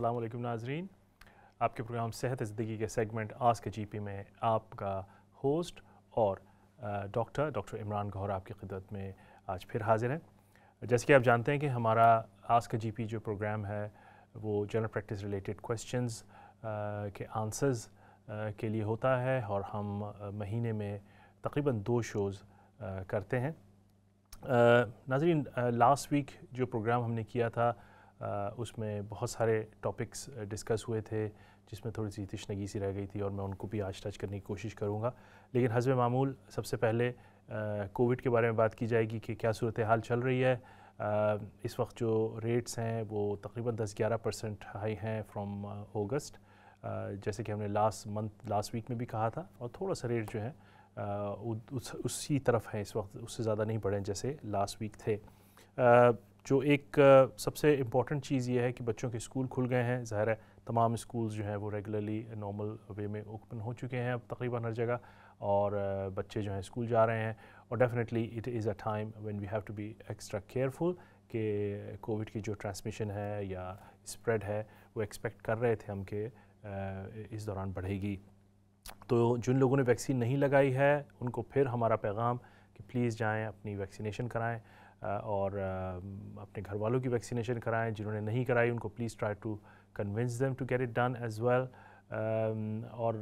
अस्सलाम नाजरीन आपके प्रोग्राम सेहत ज़िंदगी के सेगमेंट आज के पी में आपका होस्ट और डॉक्टर डॉक्टर इमरान गौहर आपकी खिदत में आज फिर हाजिर हैं जैसे कि आप जानते हैं कि हमारा आज का पी जो प्रोग्राम है वो जनरल प्रैक्टिस रिलेटेड क्वेश्चंस के आंसर्स के लिए होता है और हम महीने में तकरीबन दो शोज़ करते हैं नाजरीन लास्ट वीक जो प्रोग्राम हमने किया था उसमें बहुत सारे टॉपिक्स डिस्कस हुए थे जिसमें थोड़ी सी तशनगी सी रह गई थी और मैं उनको भी आज टच करने की कोशिश करूँगा लेकिन हजब मामूल सबसे पहले कोविड के बारे में बात की जाएगी कि क्या सूरत हाल चल रही है आ, इस वक्त जो रेट्स हैं वो तकरीबन 10-11 परसेंट हाई हैं फ्रॉम ऑगस्ट जैसे कि हमने लास्ट मंथ लास्ट वीक में भी कहा था और थोड़ा सा रेट जो है आ, उस, उसी तरफ हैं इस वक्त उससे ज़्यादा नहीं बढ़े जैसे लास्ट वीक थे आ, जो एक सबसे इम्पॉर्टेंट चीज़ ये है कि बच्चों के स्कूल खुल गए हैं ज़ाहिर है तमाम स्कूल्स जो हैं वो रेगुलरली नॉर्मल वे में ओपन हो चुके हैं अब तकरीबन हर जगह और बच्चे जो हैं स्कूल जा रहे हैं और definitely it is a time when we have to be extra careful कि कोविड की जो ट्रांसमिशन है या स्प्रेड है वो एक्सपेक्ट कर रहे थे हम कि इस दौरान बढ़ेगी तो जिन लोगों ने वैक्सीन नहीं लगाई है उनको फिर हमारा पैगाम कि प्लीज़ जाएँ अपनी वैक्सीनेशन कराएँ और अपने घर वालों की वैक्सीनेशन कराएं जिन्होंने नहीं कराई उनको please try to convince them to get it done as well और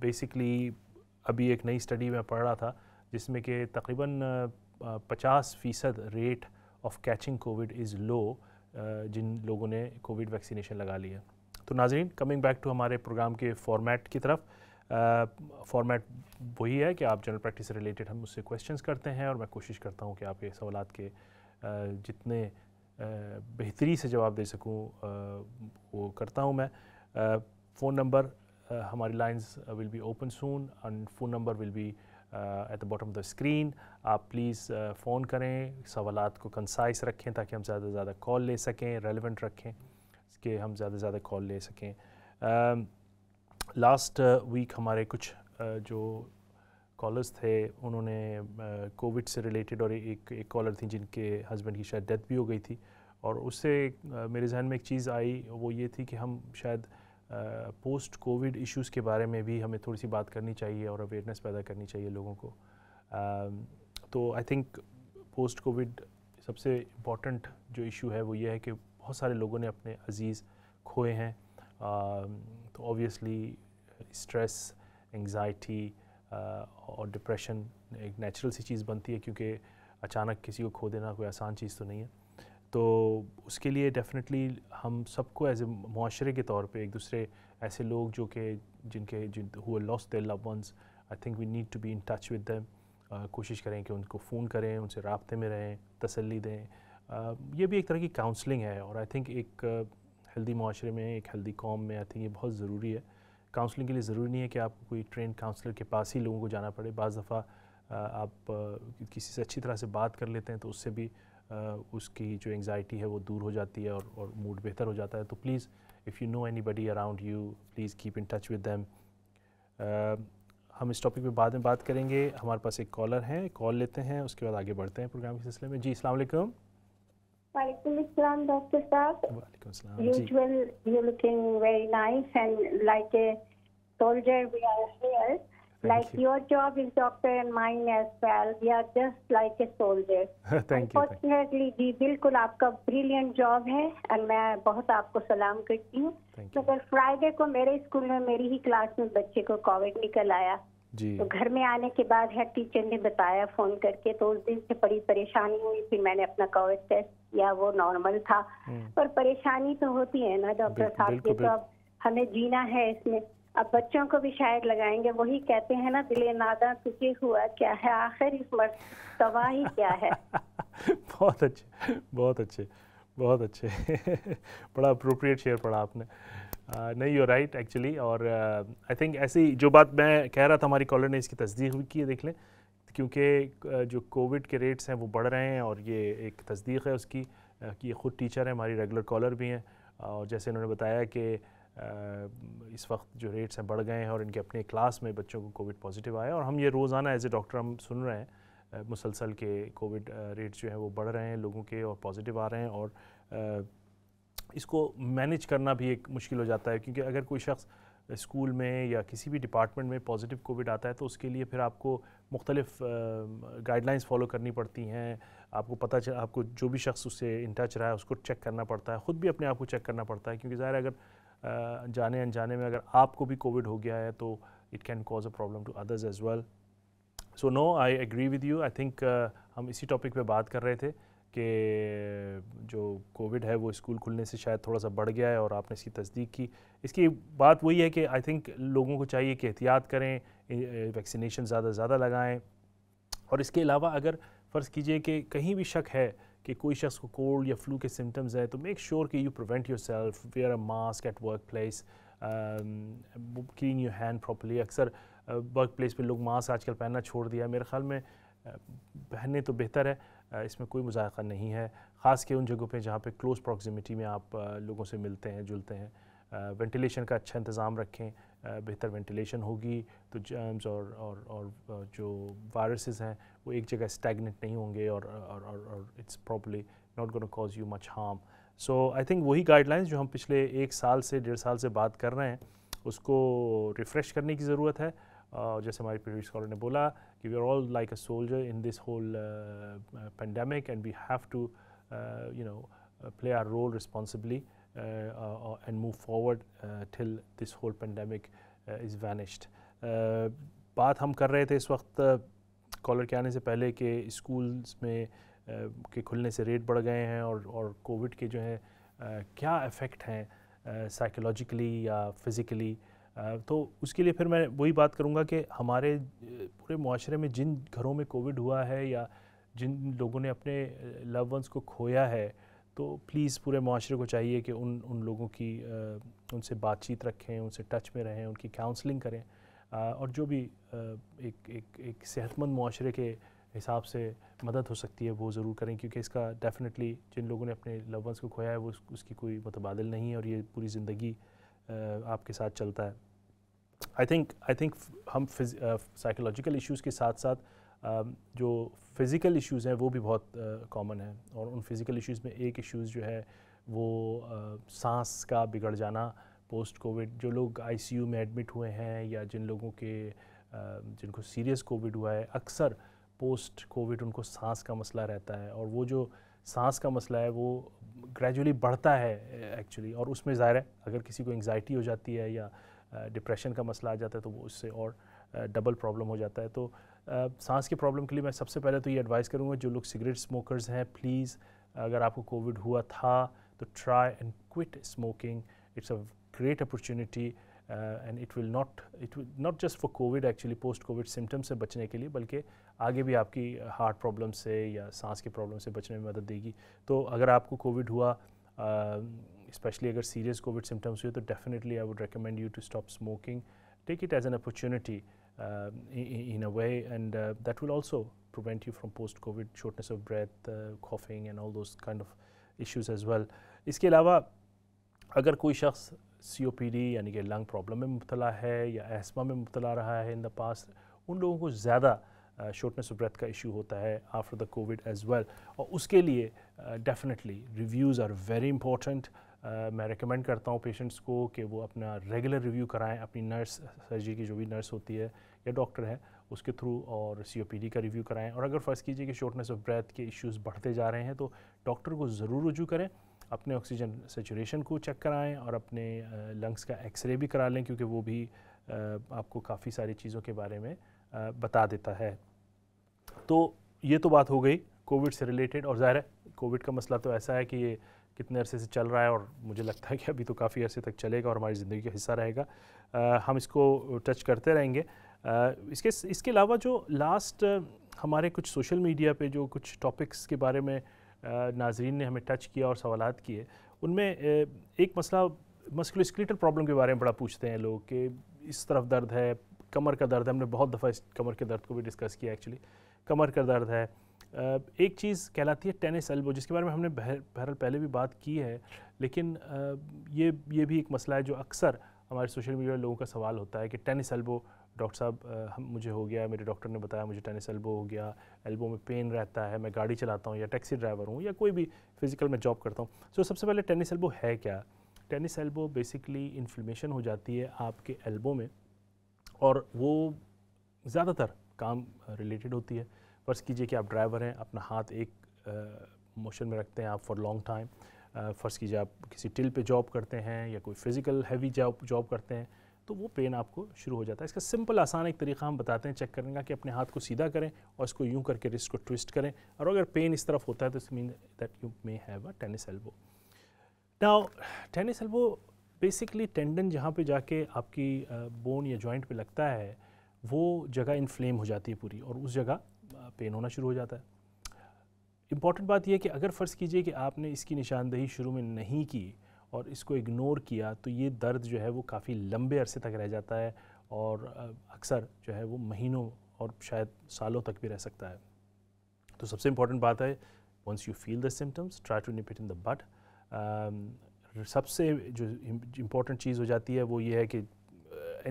बेसिकली अभी एक नई स्टडी में पढ़ रहा था जिसमें कि तकरीबन पचास फ़ीसद rate of catching covid is low जिन लोगों ने कोविड वैक्सीनेशन लगा लिया तो नाजरीन कमिंग बैक टू हमारे प्रोग्राम के फॉर्मेट की तरफ फॉर्मेट वही है कि आप जनरल प्रैक्टिस से रिलेटेड हम उससे क्वेश्चंस करते हैं और मैं कोशिश करता हूँ कि आपके सवाल के जितने बेहतरी से जवाब दे सकूँ वो करता हूँ मैं फ़ोन नंबर हमारी lines will be open soon and phone number will be at the bottom of the screen आप प्लीज़ फ़ोन करें सवाल को कंसाइस रखें ताकि हम ज़्यादा से ज़्यादा कॉल ले सकें रेलिवेंट रखें कि हम ज़्यादा से ज़्यादा कॉल ले सकें uh, लास्ट वीक uh, हमारे कुछ uh, जो कॉलर्स थे उन्होंने कोविड uh, से रिलेटेड और एक एक कॉलर थी जिनके हस्बैंड की शायद डेथ भी हो गई थी और उससे मेरे जहन में एक चीज़ आई वो ये थी कि हम शायद पोस्ट कोविड इश्यूज़ के बारे में भी हमें थोड़ी सी बात करनी चाहिए और अवेयरनेस पैदा करनी चाहिए लोगों को um, तो आई थिंक पोस्ट कोविड सबसे इम्पॉर्टेंट जो इशू है वो ये है कि बहुत सारे लोगों ने अपने अजीज़ खोए हैं um, तो ऑब्वियसली स्ट्रेस एंगजाइटी uh, और डिप्रेशन एक नेचुरल सी चीज़ बनती है क्योंकि अचानक किसी को खो देना कोई आसान चीज़ तो नहीं है तो उसके लिए डेफिनेटली हम सबको एज ए माशरे के तौर पे एक दूसरे ऐसे लोग जो कि जिनके जिन हुए lost their loved ones I think we need to be in touch with them कोशिश करें कि उनको फ़ोन करें उनसे रबते में रहें तसली दें uh, ये भी एक तरह की काउंसलिंग है और आई थिंक एक हेल्दी uh, माशरे में एक हेल्दी कॉम में आई थिंक ये बहुत ज़रूरी है काउंसलिंग के लिए ज़रूरी नहीं है कि आपको कोई ट्रेन काउंसलर के पास ही लोगों को जाना पड़े बज़ दफ़ा आप किसी से अच्छी तरह से बात कर लेते हैं तो उससे भी उसकी जो एंगजाइटी है वो दूर हो जाती है और और मूड बेहतर हो जाता है तो please if you know anybody around you please keep in touch with them हम इस टॉपिक पे बाद में बात करेंगे हमारे पास एक कॉलर हैं कॉल लेते हैं उसके बाद आगे बढ़ते हैं प्रोग्राम के सिलसिले में जी अलैक्म वालेकुम अस्सलाम soldier we are here. like you. your job is doctor and mine as well. We are just like a soldier. Thank Unfortunately, you. आपका ब्रिलियंट जॉब है एंड मैं बहुत आपको सलाम करती हूँ मगर फ्राइडे को मेरे स्कूल में मेरी ही क्लास में बच्चे को कोविड निकल आया जी तो घर में आने के बाद हेड टीचर ने बताया फोन करके तो उस दिन से बड़ी परेशानी हुई फिर मैंने अपना कोविड टेस्ट किया वो नॉर्मल था हम्म। पर परेशानी तो होती है ना डॉक्टर साहब की तो अब हमें जीना है इसमें अब बच्चों को भी शायद लगाएंगे वही कहते हैं ना दिले नादा तुझे हुआ क्या है आखिर इस मरतबा ही क्या है बहुत अच्छे बहुत अच्छे बहुत अच्छे बड़ा अप्रोप्रिएट शेयर पढ़ा आपने Uh, नहीं यू राइट एक्चुअली और आई uh, थिंक ऐसी जो बात मैं कह रहा था हमारी कॉलर ने इसकी तस्दीक भी की है देख लें क्योंकि uh, जो कोविड के रेट्स हैं वो बढ़ रहे हैं और ये एक तस्दीक है उसकी कि ये ख़ुद टीचर हैं हमारी रेगुलर कॉलर भी हैं और जैसे इन्होंने बताया कि इस वक्त जो रेट्स हैं बढ़ गए हैं और इनके अपने क्लास में बच्चों को कोविड पॉजिटिव आया और हम ये रोज़ाना एज ए डॉक्टर हम सुन रहे हैं मुसलसल के कोविड रेट्स जो हैं वो बढ़ रहे हैं लोगों के और पॉजिटिव आ रहे हैं और इसको मैनेज करना भी एक मुश्किल हो जाता है क्योंकि अगर कोई शख्स स्कूल में या किसी भी डिपार्टमेंट में पॉजिटिव कोविड आता है तो उसके लिए फिर आपको मुख्तलिफ गाइडलाइंस फॉलो करनी पड़ती हैं आपको पता चल आपको जो भी शख्स उससे इन टच रहा है उसको चेक करना पड़ता है ख़ुद भी अपने आप को चेक करना पड़ता है क्योंकि ज़ाहिर अगर जाने अनजाने में अगर आपको भी कोविड हो गया है तो it can cause a problem to others as well so no I agree with you I think हम इसी टॉपिक पे बात कर रहे थे कि जो कोविड है वो स्कूल खुलने से शायद थोड़ा सा बढ़ गया है और आपने इसकी तस्दीक की इसकी बात वही है कि आई थिंक लोगों को चाहिए कि एहतियात करें वैक्सीनेशन ज़्यादा से ज़्यादा लगाएं और इसके अलावा अगर फ़र्ज़ कीजिए कि कहीं भी शक है कि कोई शख्स को कोल्ड या फ्लू के सिम्टम्स हैं तो मेक श्योर कि you prevent yourself wear a mask at workplace clean your hand properly अक्सर वर्क प्लेस पर लोग मास्क आजकल पहनना छोड़ दिया मेरे ख्याल में uh, पहनने तो बेहतर है इसमें कोई मजाक नहीं है ख़ास के उन जगहों पे जहाँ पे क्लोज प्रॉक्सिमिटी में आप लोगों से मिलते हैं जुलते हैं वेंटिलेशन का अच्छा इंतज़ाम रखें बेहतर वेंटिलेशन होगी तो जर्म्स और और और जो वायरसेस हैं वो एक जगह स्टैगनेट नहीं होंगे और और और it's probably not gonna cause you much harm so I think वही गाइडलाइंस जो हम पिछले एक साल से डेढ़ साल से बात कर रहे हैं उसको रिफ़्रेश करने की ज़रूरत है जैसे हमारे पीरियड कॉलर ने बोला कि we are all like a soldier in this whole pandemic and we have to you know play our role responsibly and move forward till this whole pandemic this whole बात हम कर रहे थे इस वक्त कॉलर uh, के आने से पहले के स्कूल्स में uh, के खुलने से रेट बढ़ गए हैं और और कोविड के जो है uh, क्या इफ़ेक्ट हैं साइकोलॉजिकली या फिज़िकली तो उसके लिए फिर मैं वही बात करूँगा कि हमारे पूरे माशरे में जिन घरों में कोविड हुआ है या जिन लोगों ने अपने लव वंस को खोया है तो प्लीज़ पूरे माशरे को चाहिए कि उन उन लोगों की उनसे बातचीत रखें उनसे टच में रहें उनकी काउंसलिंग करें और जो भी एक एक एक सेहतमंद माशरे के हिसाब से मदद हो सकती है वो ज़रूर करें क्योंकि इसका डेफिनेटली जिन लोगों ने अपने लव वंस को खोया है वो उसकी कोई मुतबादल नहीं है और ये पूरी ज़िंदगी आपके साथ चलता है आई थिंक आई थिंक हम साइकोलॉजिकल इश्यूज़ के साथ साथ uh, जो फिज़िकल इश्यूज़ हैं वो भी बहुत कॉमन uh, हैं और उन फिज़िकल इश्यूज़ में एक इश्यूज़ जो है वो uh, सांस का बिगड़ जाना पोस्ट कोविड जो लोग आईसीयू में एडमिट हुए हैं या जिन लोगों के जिनको सीरियस कोविड हुआ है अक्सर पोस्ट कोविड उनको सांस का मसला रहता है और वो जो सांस का मसला है वो ग्रेजुअली बढ़ता है एक्चुअली और उसमें ज़ाहिर है अगर किसी को एंगजाइटी हो जाती है या डिप्रेशन का मसला आ जाता है तो वो उससे और डबल प्रॉब्लम हो जाता है तो सांस की प्रॉब्लम के लिए मैं सबसे पहले तो ये एडवाइस करूँगा जो लोग सिगरेट स्मोकर्स हैं प्लीज़ अगर आपको कोविड हुआ था तो try and quit smoking it's a great opportunity and it will not it will not just for Covid actually post Covid symptoms से बचने के लिए बल्कि आगे भी आपकी हार्ट प्रॉब्लम से या सांस की प्रॉब्लम से बचने में मदद देगी तो अगर आपको कोविड हुआ स्पेशली uh, अगर सीरियस कोविड सिम्टम्स हुए तो definitely I would recommend you to stop smoking take it as an opportunity in a way and that will also prevent you from post Covid shortness of breath coughing and all those kind of issues as well इसके अलावा अगर कोई शख्स सी यानी कि lung problem में मुबतला है या एस्मा में मुबतला रहा है इन द पास उन लोगों को ज़्यादा शॉर्टनेस ऑफ ब्रेथ का इशू होता है after the Covid as well और उसके लिए definitely reviews are very important मैं रिकमेंड करता हूँ पेशेंट्स को कि वो अपना रेगुलर रिव्यू कराएं अपनी नर्स सर्जरी की जो भी नर्स होती है या डॉक्टर है उसके थ्रू और सी का रिव्यू कराएं और अगर फर्स्ट कीजिए कि शॉर्टनेस ऑफ ब्रेथ के इश्यूज़ बढ़ते जा रहे हैं तो डॉक्टर को ज़रूर रजू करें अपने ऑक्सीजन सेचुरेशन को चेक कराएं और अपने लंग्स का एक्सरे भी करा लें क्योंकि वो भी आपको काफ़ी सारी चीज़ों के बारे में बता देता है तो ये तो बात हो गई कोविड से रिलेटेड और ज़ाहिर है कोविड का मसला तो ऐसा है कि ये कितने अरसे से चल रहा है और मुझे लगता है कि अभी तो काफ़ी अरसे तक चलेगा और हमारी ज़िंदगी का हिस्सा रहेगा आ, हम इसको टच करते रहेंगे आ, इसके इसके अलावा जो लास्ट हमारे कुछ सोशल मीडिया पे जो कुछ टॉपिक्स के बारे में नाजरीन ने हमें टच किया और सवाल किए उनमें एक मसला मस्कुलस्कलेटल प्रॉब्लम के बारे में बड़ा पूछते हैं लोग कि इस तरफ दर्द है कमर का दर्द है हमने बहुत दफ़ा इस कमर के दर्द को भी डिस्कस किया एक्चुअली कमर का दर्द है एक चीज़ कहलाती है टेनिस एल्बो जिसके बारे में हमने बहरहाल पहले भी बात की है लेकिन ये ये भी एक मसला है जो अक्सर हमारे सोशल मीडिया लोगों का सवाल होता है कि टेनिस एल्बो डॉक्टर साहब मुझे हो गया मेरे डॉक्टर ने बताया मुझे टेनिस एल्बो हो गया एल्बो में पेन रहता है मैं गाड़ी चलाता हूँ या टैक्सी ड्राइवर हूँ या कोई भी फिज़िकल में जॉब करता हूँ सो so, सबसे पहले टेनिस एल्बो है क्या टेनिस एल्बो बेसिकली इन्फ्लेमेशन हो जाती है आपके एल्बो में और वो ज़्यादातर काम रिलेटेड होती है फर्ज कीजिए कि आप ड्राइवर हैं अपना हाथ एक मोशन में रखते हैं आप फॉर लॉन्ग टाइम फ़र्ज़ कीजिए आप किसी टिल पे जॉब करते हैं या कोई फिज़िकल हैवी जॉब जॉब करते हैं तो वो पेन आपको शुरू हो जाता है इसका सिंपल आसान एक तरीका हम बताते हैं चेक करने का कि अपने हाथ को सीधा करें और इसको यूँ करके रिस्ट को ट्विस्ट करें और अगर पेन इस तरफ होता है तो is mean that you may have a tennis elbow now tennis elbow basically tendon जहाँ पे जाके आपकी बोन या जॉइंट पे लगता है वो जगह इन्फ्लेम हो जाती है पूरी और उस जगह पेन होना शुरू हो जाता है इम्पॉर्टेंट बात यह कि अगर फ़र्ज़ कीजिए कि आपने इसकी निशानदेही शुरू में नहीं की और इसको इग्नोर किया तो ये दर्द जो है वो काफ़ी लंबे अरसे तक रह जाता है और अक्सर जो है वो महीनों और शायद सालों तक भी रह सकता है तो सबसे इम्पॉर्टेंट बात है once you feel the symptoms try to nip it in the bud सबसे जो इम्पॉर्टेंट चीज़ हो जाती है वो ये है कि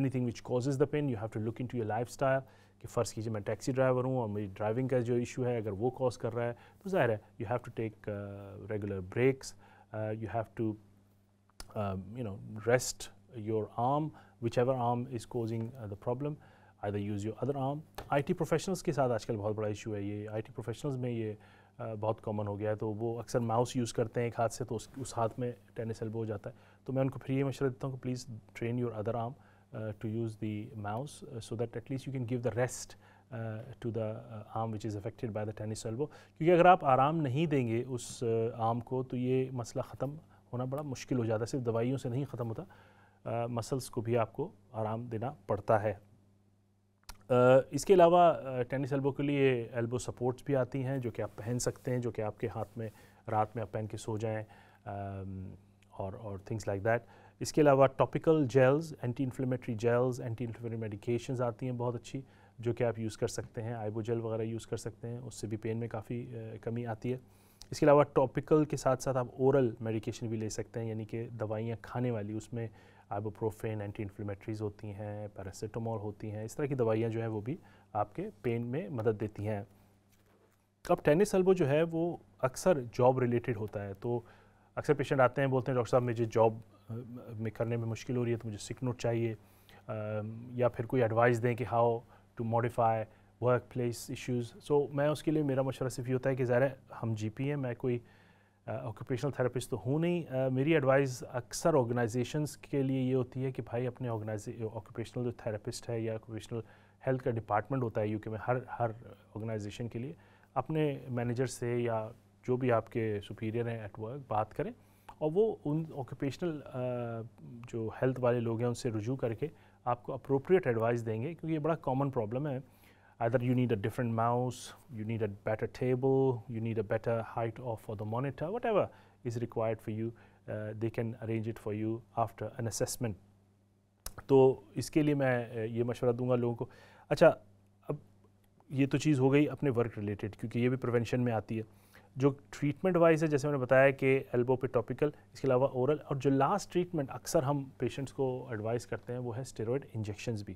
anything which causes the pain you have to look into your life lifestyle कि फ़र्स्ट कीजिए मैं टैक्सी ड्राइवर हूँ और मेरी ड्राइविंग का जो इशू है अगर वो कॉज कर रहा है तो ज़ाहिर है you have to take regular breaks you have to um, you know, rest your arm, whichever arm is causing uh, the problem, either use your other arm. IT professionals के साथ आजकल बहुत बड़ा इशू है ये IT प्रोफेशनल्स में ये uh, बहुत कॉमन हो गया है तो वो अक्सर माउस यूज़ करते हैं एक हाथ से तो उस, उस हाथ में टेनिस एल्बो हो जाता है तो मैं उनको फिर ये मशवरा देता हूँ कि please train your other arm to use the mouse so that at least you can give the rest to the arm which is affected by the tennis elbow क्योंकि अगर आप आराम नहीं देंगे उस आर्म uh, को तो ये मसला ख़त्म होना बड़ा मुश्किल हो जाता है सिर्फ दवाइयों से नहीं ख़त्म होता मसल्स को भी आपको आराम देना पड़ता है आ, इसके अलावा टेनिस एल्बो के लिए एल्बो सपोर्ट्स भी आती हैं जो कि आप पहन सकते हैं जो कि आपके हाथ में रात में आप पहन के सो जाएँ और और थिंग्स लाइक दैट इसके अलावा topical gels anti inflammatory gels anti inflammatory medications आती हैं बहुत अच्छी जो कि आप यूज़ कर सकते हैं आइबो जेल वगैरह यूज़ कर सकते हैं उससे भी पेन में काफ़ी कमी आती है इसके अलावा टॉपिकल के साथ साथ आप ओरल मेडिकेशन भी ले सकते हैं यानी कि दवाइयाँ खाने वाली उसमें आइबोप्रोफेन एंटी इन्फ्लेमेटरीज होती हैं पैरासीटामोल होती हैं इस तरह की दवाइयाँ जो हैं वो भी आपके पेन में मदद देती हैं अब टेनिस एल्बो जो है वो अक्सर जॉब रिलेटेड होता है तो अक्सर पेशेंट आते हैं बोलते हैं डॉक्टर साहब मुझे जॉब में करने में मुश्किल हो रही है तो मुझे सिक नोट चाहिए या फिर कोई एडवाइस दें कि how to modify workplace issues so मैं उसके लिए मेरा मशवरा सिर्फ ये होता है कि ज़ाहिर हम जी पी हैं मैं कोई ऑक्यूपेशनल थेरेपिस्ट तो हूँ नहीं uh, मेरी एडवाइस अक्सर ऑर्गेनाइजेशंस के लिए ये होती है कि भाई अपने ऑक्यूपेशनल जो थेरेपिस्ट है या ऑक्यूपेशनल हेल्थ का डिपार्टमेंट होता है यूके में हर हर ऑर्गेनाइजेशन के लिए अपने मैनेजर से या जो भी आपके सुपीरियर हैं एट वर्क बात करें और वो उन ऑक्यूपेशनल जो हेल्थ वाले लोग हैं उनसे रुजू करके आपको अप्रोप्रिएट एडवाइस देंगे क्योंकि ये बड़ा कॉमन प्रॉब्लम है either you need a different mouse, you need a better table, you need a better height of for the monitor, whatever is required for you, uh, they can arrange it for you after an assessment. तो इसके लिए मैं ये मशवरा दूंगा लोगों को अच्छा अब ये तो चीज़ हो गई अपने वर्क रिलेटेड क्योंकि ये भी प्रिवेंशन में आती है जो ट्रीटमेंट वाइज है जैसे मैंने बताया कि एल्बो पे टॉपिकल इसके अलावा ओरल और जो लास्ट ट्रीटमेंट अक्सर हम पेशेंट्स को एडवाइस करते हैं वो है स्टेरॉयड इंजेक्शंस भी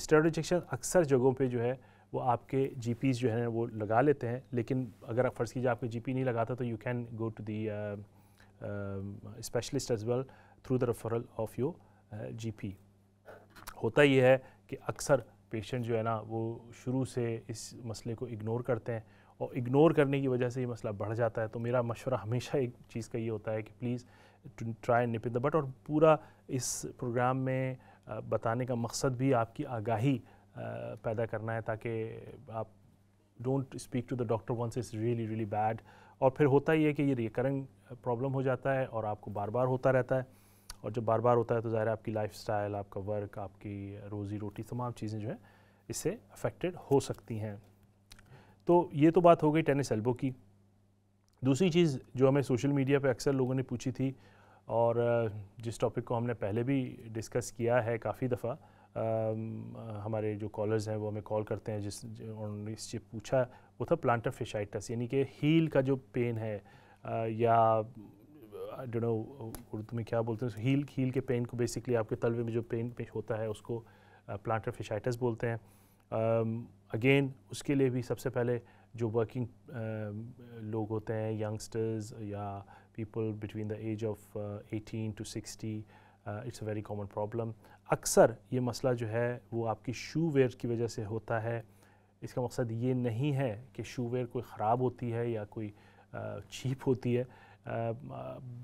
स्टेरॉयड इंजेक्शन अक्सर जगहों पर जो है वो आपके जी जो हैं वो लगा लेते हैं लेकिन अगर आप फ़र्ज़ कीजिए आपके जी नहीं लगाता तो you can go to the specialist as well through the referral of your G होता ये है कि अक्सर पेशेंट जो है ना वो शुरू से इस मसले को इग्नोर करते हैं और इग्नोर करने की वजह से ये मसला बढ़ जाता है तो मेरा मशवरा हमेशा एक चीज़ का ये होता है कि please try nipping the bud और पूरा इस प्रोग्राम में बताने का मकसद भी आपकी आगाही पैदा करना है ताकि आप don't speak to the doctor once is really really bad और फिर होता ही है कि ये रिकरिंग प्रॉब्लम हो जाता है और आपको बार बार होता रहता है और जब बार बार होता है तो ज़ाहिर आपकी लाइफ स्टाइल आपका वर्क आपकी रोज़ी रोटी तमाम चीज़ें जो हैं इससे अफेक्टेड हो सकती हैं तो ये तो बात हो गई टेनिस एल्बो की दूसरी चीज़ जो हमें सोशल मीडिया पर अक्सर लोगों ने पूछी थी और जिस टॉपिक को हमने पहले भी डिस्कस किया है काफ़ी दफ़ा हमारे जो कॉलर्स हैं वो हमें कॉल करते हैं जिस उन्होंने इससे पूछा वो था प्लांटर फिशाइटस यानी कि हील का जो पेन है आ, या डो नो उर्दू में क्या बोलते हैं हील हील के पेन को बेसिकली आपके तलवे में जो पेन होता है उसको प्लांटर फिशाइटस बोलते हैं अगेन उसके लिए भी सबसे पहले जो वर्किंग um, लोग होते हैं यंगस्टर्स या people between the age of eighteen to sixty it's a very common problem अक्सर ये मसला जो है वो आपकी शू वेयर की वजह से होता है इसका मकसद ये नहीं है कि शू वेयर कोई ख़राब होती है या कोई चीप uh, होती है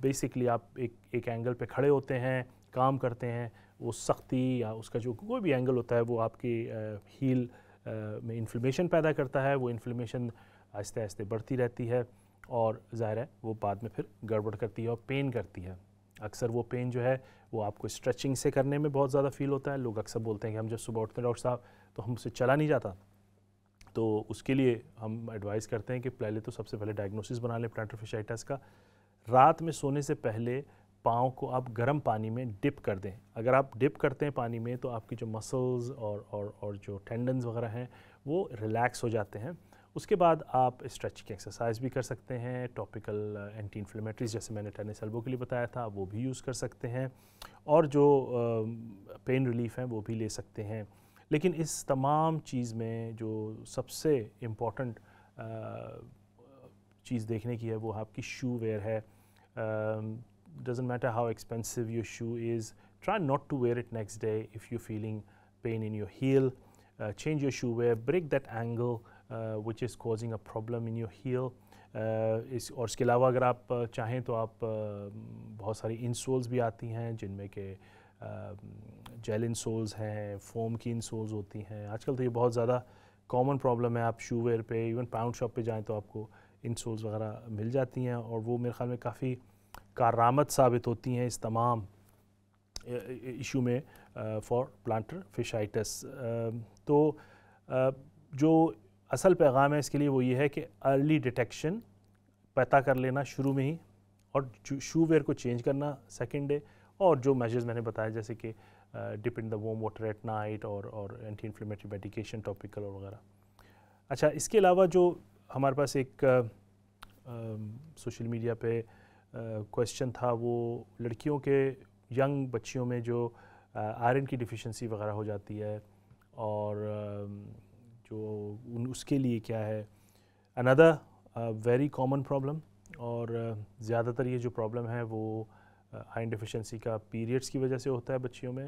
बेसिकली uh, आप एक एक एंगल पे खड़े होते हैं काम करते हैं वो सख्ती या उसका जो कोई भी एंगल होता है वो आपकी हील uh, में इन्फ्लेमेशन पैदा करता है वो इन्फ्लेमेशन आहिस्ते आहिस्ते बढ़ती रहती है और ज़ाहिर है वो बाद में फिर गड़बड़ करती है और पेन करती है अक्सर वो पेन जो है वो आपको स्ट्रेचिंग से करने में बहुत ज़्यादा फील होता है लोग अक्सर बोलते हैं कि हम जब सुबह उठते हैं डॉक्टर साहब तो हमसे चला नहीं जाता तो उसके लिए हम एडवाइस करते हैं कि पहले तो सबसे पहले डायग्नोसिस बना लें प्लांटर का रात में सोने से पहले पाँव को आप गर्म पानी में डिप कर दें अगर आप डिप करते हैं पानी में तो आपकी जो मसल्स और और और जो टेंडन्स वगैरह हैं वो रिलैक्स हो जाते हैं उसके बाद आप स्ट्रेच की एक्सरसाइज भी कर सकते हैं टॉपिकल एंटी इन्फ्लेमेटरीज जैसे मैंने टेनिस एल्बो के लिए बताया था वो भी यूज़ कर सकते हैं और जो पेन um, रिलीफ हैं वो भी ले सकते हैं लेकिन इस तमाम चीज़ में जो सबसे इम्पॉर्टेंट uh, चीज़ देखने की है वो आपकी शू वेयर है um, doesn't matter how expensive your shoe is, try not to wear it next day if you're feeling pain in your heel. Uh, change your shoe wear, break that angle uh, which is causing a problem in your heel. Uh, इस और इसके अलावा अगर आप चाहें तो आप बहुत सारी इंसोल्स भी आती हैं जिनमें के जेल इंसोल्स हैं फोम की इंसोल्स होती हैं आजकल तो ये बहुत ज़्यादा कॉमन प्रॉब्लम है आप शू वेयर पे इवन पाउंड शॉप पे जाएं तो आपको इंसोल्स वगैरह मिल जाती हैं और वो मेरे ख्याल में काफ़ी कारामद साबित होती हैं इस तमाम इशू में फॉर प्लांटर फिशाइटस तो आ, जो असल पैगाम है इसके लिए वो ये है कि अर्ली डिटेक्शन पता कर लेना शुरू में ही और शू वेयर को चेंज करना सेकेंड डे और जो मेजर्स मैंने बताया जैसे कि dip in the warm water at night और और एंटी इन्फ्लेमेटरी मेडिकेशन टॉपिकल और वगैरह अच्छा इसके अलावा जो हमारे पास एक सोशल मीडिया पे क्वेश्चन था वो लड़कियों के यंग बच्चियों में जो आयरन की डिफिशेंसी वगैरह हो जाती है और जो उन उसके लिए क्या है अनदर वेरी कॉमन प्रॉब्लम और ज़्यादातर ये जो प्रॉब्लम है वो आयरन डिफिशेंसी का पीरियड्स की वजह से होता है बच्चियों में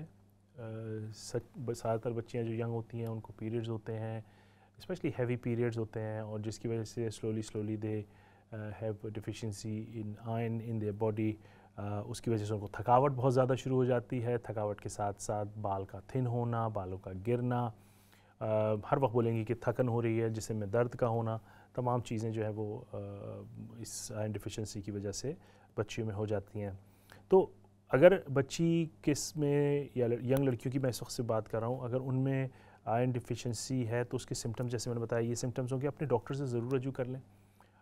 ज़्यादातर बच्चियाँ जो यंग होती हैं उनको पीरियड्स होते हैं स्पेशली हैवी पीरियड्स होते हैं और जिसकी वजह से slowly slowly they have deficiency in iron in their body उसकी वजह से उनको थकावट बहुत ज़्यादा शुरू हो जाती है थकावट के साथ साथ बाल का थिन होना बालों का गिरना uh, हर वक्त बोलेंगे कि थकन हो रही है जिसे में दर्द का होना तमाम चीज़ें जो है वो uh, इस आयन डिफिशेंसी की वजह से बच्चियों में हो जाती हैं तो अगर बच्ची किस में या यंग लड़कियों की मैं इस वक्त से बात कर रहा हूँ अगर उनमें आयन डिफिशेंसी है तो उसके सिम्टम्स जैसे मैंने बताया ये सिम्टम्स होंगे अपने डॉक्टर से ज़रूर रजू कर लें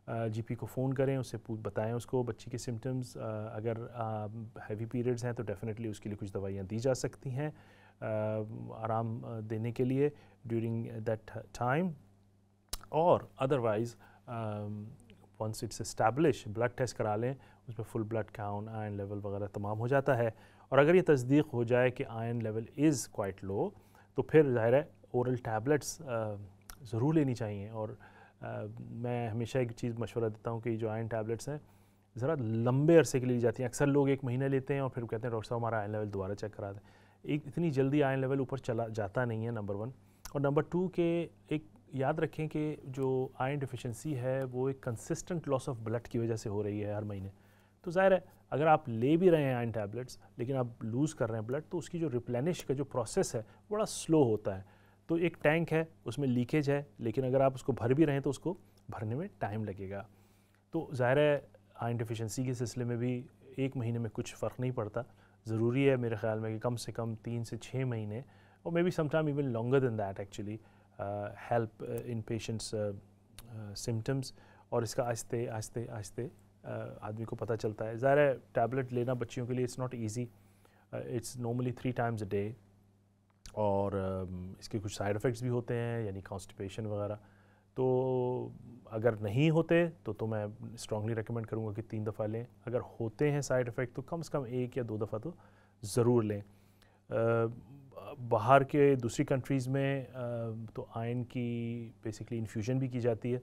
जीपी को फ़ोन करें उससे बताएं उसको बच्ची के सिम्टम्स अगर हैवी पीरियड्स हैं तो डेफ़िनेटली उसके लिए कुछ दवाइयाँ दी जा सकती हैं आराम देने के लिए ड्यूरिंग दैट टाइम और otherwise once it's establish blood test करा लें उसमें full blood count iron level वगैरह तमाम हो जाता है और अगर ये तस्दीक हो जाए कि iron level is quite low तो फिर ज़ाहिर है ओरल टैबलेट्स ज़रूर लेनी चाहिए और मैं हमेशा एक चीज़ मशवरा देता हूँ कि जो आयन टैबलेट्स हैं ज़रा लंबे अरसे के लिए जाती हैं अक्सर लोग एक महीने लेते हैं और फिर कहते हैं डॉक्टर साहब हमारा आयन लेवल दोबारा चेक करा दें एक इतनी जल्दी आयन लेवल ऊपर चला जाता नहीं है नंबर वन और नंबर टू के एक याद रखें कि जो आयन डिफिशेंसी है वो एक कंसिस्टेंट लॉस ऑफ ब्लड की वजह से हो रही है हर महीने तो ज़ाहिर है अगर आप ले भी रहे हैं आयन टैबलेट्स लेकिन आप लूज़ कर रहे हैं ब्लड तो उसकी जो रिप्लेनिश का जो प्रोसेस है बड़ा स्लो होता है तो एक टैंक है उसमें लीकेज है लेकिन अगर आप उसको भर भी रहे हैं तो उसको भरने में टाइम लगेगा तो ज़ाहिर है आयन डिफिशेंसी के सिलसिले में भी एक महीने में कुछ फ़र्क नहीं पड़ता ज़रूरी है मेरे ख्याल में कि कम से कम तीन से छः महीने और maybe sometime even longer than that actually help in patients symptoms और इसका आहिस्ते आहिस्ते आहिस्ते uh, आदमी को पता चलता है ज़ाहिर है टैबलेट लेना बच्चियों के लिए it's not easy it's normally three times a day और इसके कुछ साइड इफ़ेक्ट्स भी होते हैं यानी कॉन्स्टिपेशन वगैरह तो अगर नहीं होते तो तो मैं स्ट्रांगली रिकमेंड करूँगा कि तीन दफ़ा लें अगर होते हैं साइड इफ़ेक्ट तो कम से कम एक या दो दफ़ा तो ज़रूर लें बाहर के दूसरी कंट्रीज़ में तो आयन की बेसिकली इन्फ्यूजन भी की जाती है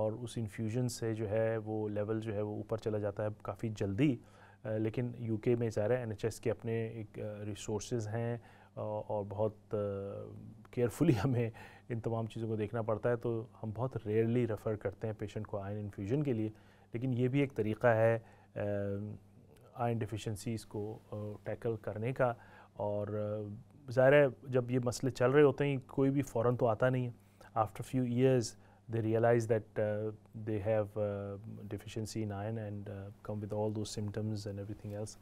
और उस इन्फ्यूजन से जो है वो लेवल जो है वो ऊपर चला जाता है काफ़ी जल्दी लेकिन यूके में एन है एनएचएस के अपने एक रिसोर्स हैं और बहुत केयरफुली हमें इन तमाम चीज़ों को देखना पड़ता है तो हम बहुत रेयरली रेफ़र करते हैं पेशेंट को आयन इन्फ्यूजन के लिए लेकिन ये भी एक तरीका है आयन डिफिशेंसीज़ को टैकल करने का और ज़ाहिर है जब ये मसले चल रहे होते हैं कोई भी फ़ौर तो आता नहीं है after few years they realise that they have deficiency in iron and come with all those symptoms and everything else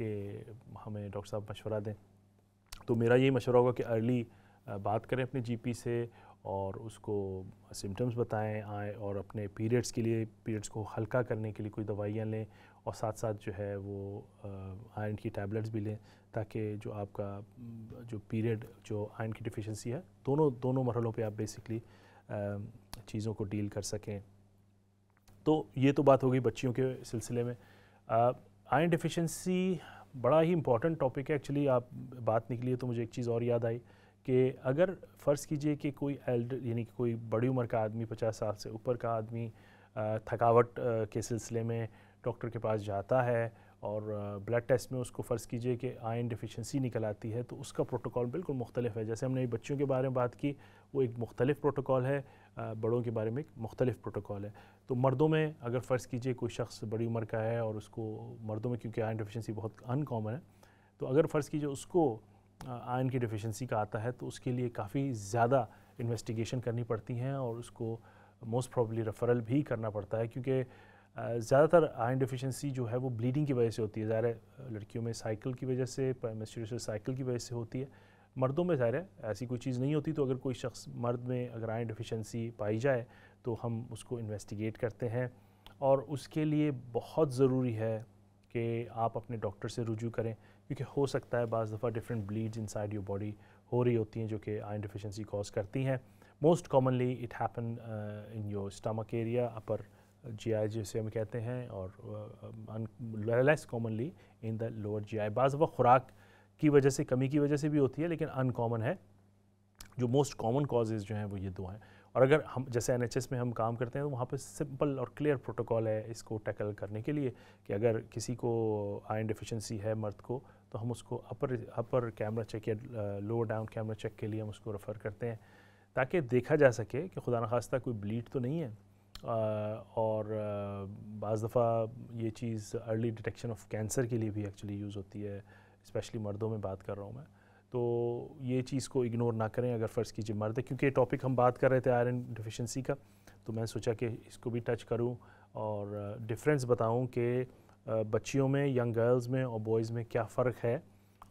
के हमें डॉक्टर साहब मशवरा दें तो मेरा यही मशवरा होगा कि अर्ली बात करें अपने जी से और उसको सिम्टम्स बताएं आए और अपने पीरियड्स के लिए पीरियड्स को हल्का करने के लिए कोई दवाइयाँ लें और साथ साथ जो है वो आयरन की टैबलेट्स भी लें ताकि जो आपका जो पीरियड जो आयरन की डिफिशेंसी है दोनों दोनों मरहलों पे आप बेसिकली चीज़ों को डील कर सकें तो ये तो बात हो गई बच्चियों के सिलसिले में आयरन डिफिशेंसी बड़ा ही इम्पॉर्टेंट टॉपिक है एक्चुअली आप बात निकली है तो मुझे एक चीज़ और याद आई कि अगर फ़र्ज़ कीजिए कि कोई एल्डर यानी कि कोई बड़ी उम्र का आदमी पचास साल से ऊपर का आदमी थकावट के सिलसिले में डॉक्टर के पास जाता है और ब्लड टेस्ट में उसको फ़र्ज़ कीजिए कि आयन डिफिशेंसी निकल आती है तो उसका प्रोटोकॉल बिल्कुल मुख्तलिफ है जैसे हमने बच्चों के बारे में बात की वो एक मुख्तलिफ प्रोटोकॉल है बड़ों के बारे में एक मुख्तलिफ प्रोटोकॉल है तो मर्दों में अगर फ़र्ज़ कीजिए कोई शख्स बड़ी उम्र का है और उसको मर्दों में क्योंकि आयन डिफिशेंसी बहुत अनकॉमन है तो अगर फ़र्ज़ कीजिए उसको आयन की डिफिशेंसी का आता है तो उसके लिए काफ़ी ज़्यादा इन्वेस्टिगेशन करनी पड़ती हैं और उसको मोस्ट प्रॉबली रेफरल भी करना पड़ता है क्योंकि ज़्यादातर आयरन डिफिशेंसी जो है वो ब्लीडिंग की वजह से होती है ज़ाहिर लड़कियों में साइकिल की वजह से मेस्टोरेशन साइकिल की वजह से होती है मर्दों में ज़ाहिर है ऐसी कोई चीज़ नहीं होती तो अगर कोई शख्स मर्द में अगर आयरन डिफिशेंसी पाई जाए तो हम उसको इन्वेस्टिगेट करते हैं और उसके लिए बहुत ज़रूरी है कि आप अपने डॉक्टर से रुजू करें क्योंकि हो सकता है बज़ दफ़ा different bleeds side your body हो रही होती हैं जो कि आयरन डिफिशेंसी कॉज करती हैं most commonly it happen in your stomach area upper G I जिसे हम कहते हैं और less commonly in the lower I बाज़ वह खुराक की वजह से कमी की वजह से भी होती है लेकिन अनकॉमन है जो मोस्ट कॉमन कॉजेज़ जो हैं वो ये दो हैं और अगर हम जैसे एन में हम काम करते हैं तो वहाँ पर सिंपल और क्लियर प्रोटोकॉल है इसको टैकल करने के लिए कि अगर किसी को आयन डिफिशेंसी है मर्द को तो हम उसको अपर अपर कैमरा चेक या लोअर डाउन कैमरा चेक के लिए हम उसको रेफ़र करते हैं ताकि देखा जा सके कि खुदा न खास्ता कोई ब्लीड तो नहीं है और बज़ दफ़ा ये चीज़ अर्ली डिटेक्शन ऑफ कैंसर के लिए भी एक्चुअली यूज़ होती है स्पेशली मर्दों में बात कर रहा हूँ मैं तो ये चीज़ को इग्नोर ना करें अगर फ़र्ज़ कीजिए मर्द है क्योंकि टॉपिक हम बात कर रहे थे आयरन डिफिशेंसी का तो मैं सोचा कि इसको भी टच करूँ और डिफरेंस बताऊँ कि बच्चियों में यंग गर्ल्स में और बॉयज़ में क्या फ़र्क है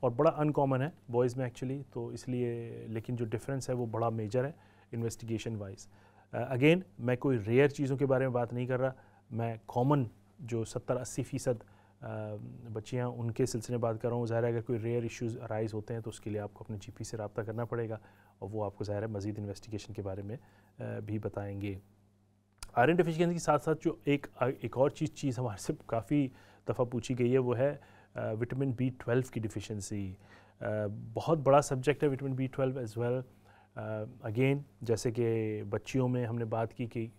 और बड़ा अनकॉमन है बॉयज़ में एक्चुअली तो इसलिए लेकिन जो डिफरेंस है वो बड़ा मेजर है इन्वेस्टिगेशन वाइज अगेन uh, मैं कोई रेयर चीज़ों के बारे में बात नहीं कर रहा मैं कॉमन जो सत्तर अस्सी फ़ीसद uh, बच्चियाँ उनके सिलसिले में बात कर रहा हूँ ज़ाहिर अगर कोई रेयर इश्यूज़ अराइज़ होते हैं तो उसके लिए आपको अपने जीपी से रबता करना पड़ेगा और वो आपको ज़ाहिर है मज़ीद इन्वेस्टिगेशन के बारे में uh, भी बताएंगे आयरन डिफिशियंसी के साथ साथ जो एक एक और चीज़ चीज़ हमारे से काफ़ी दफ़ा पूछी गई है वो है विटामिन बी ट्वेल्व की डिफिशेंसी बहुत बड़ा सब्जेक्ट है vitamin B twelve as well again जैसे कि बच्चियों में हमने बात की कि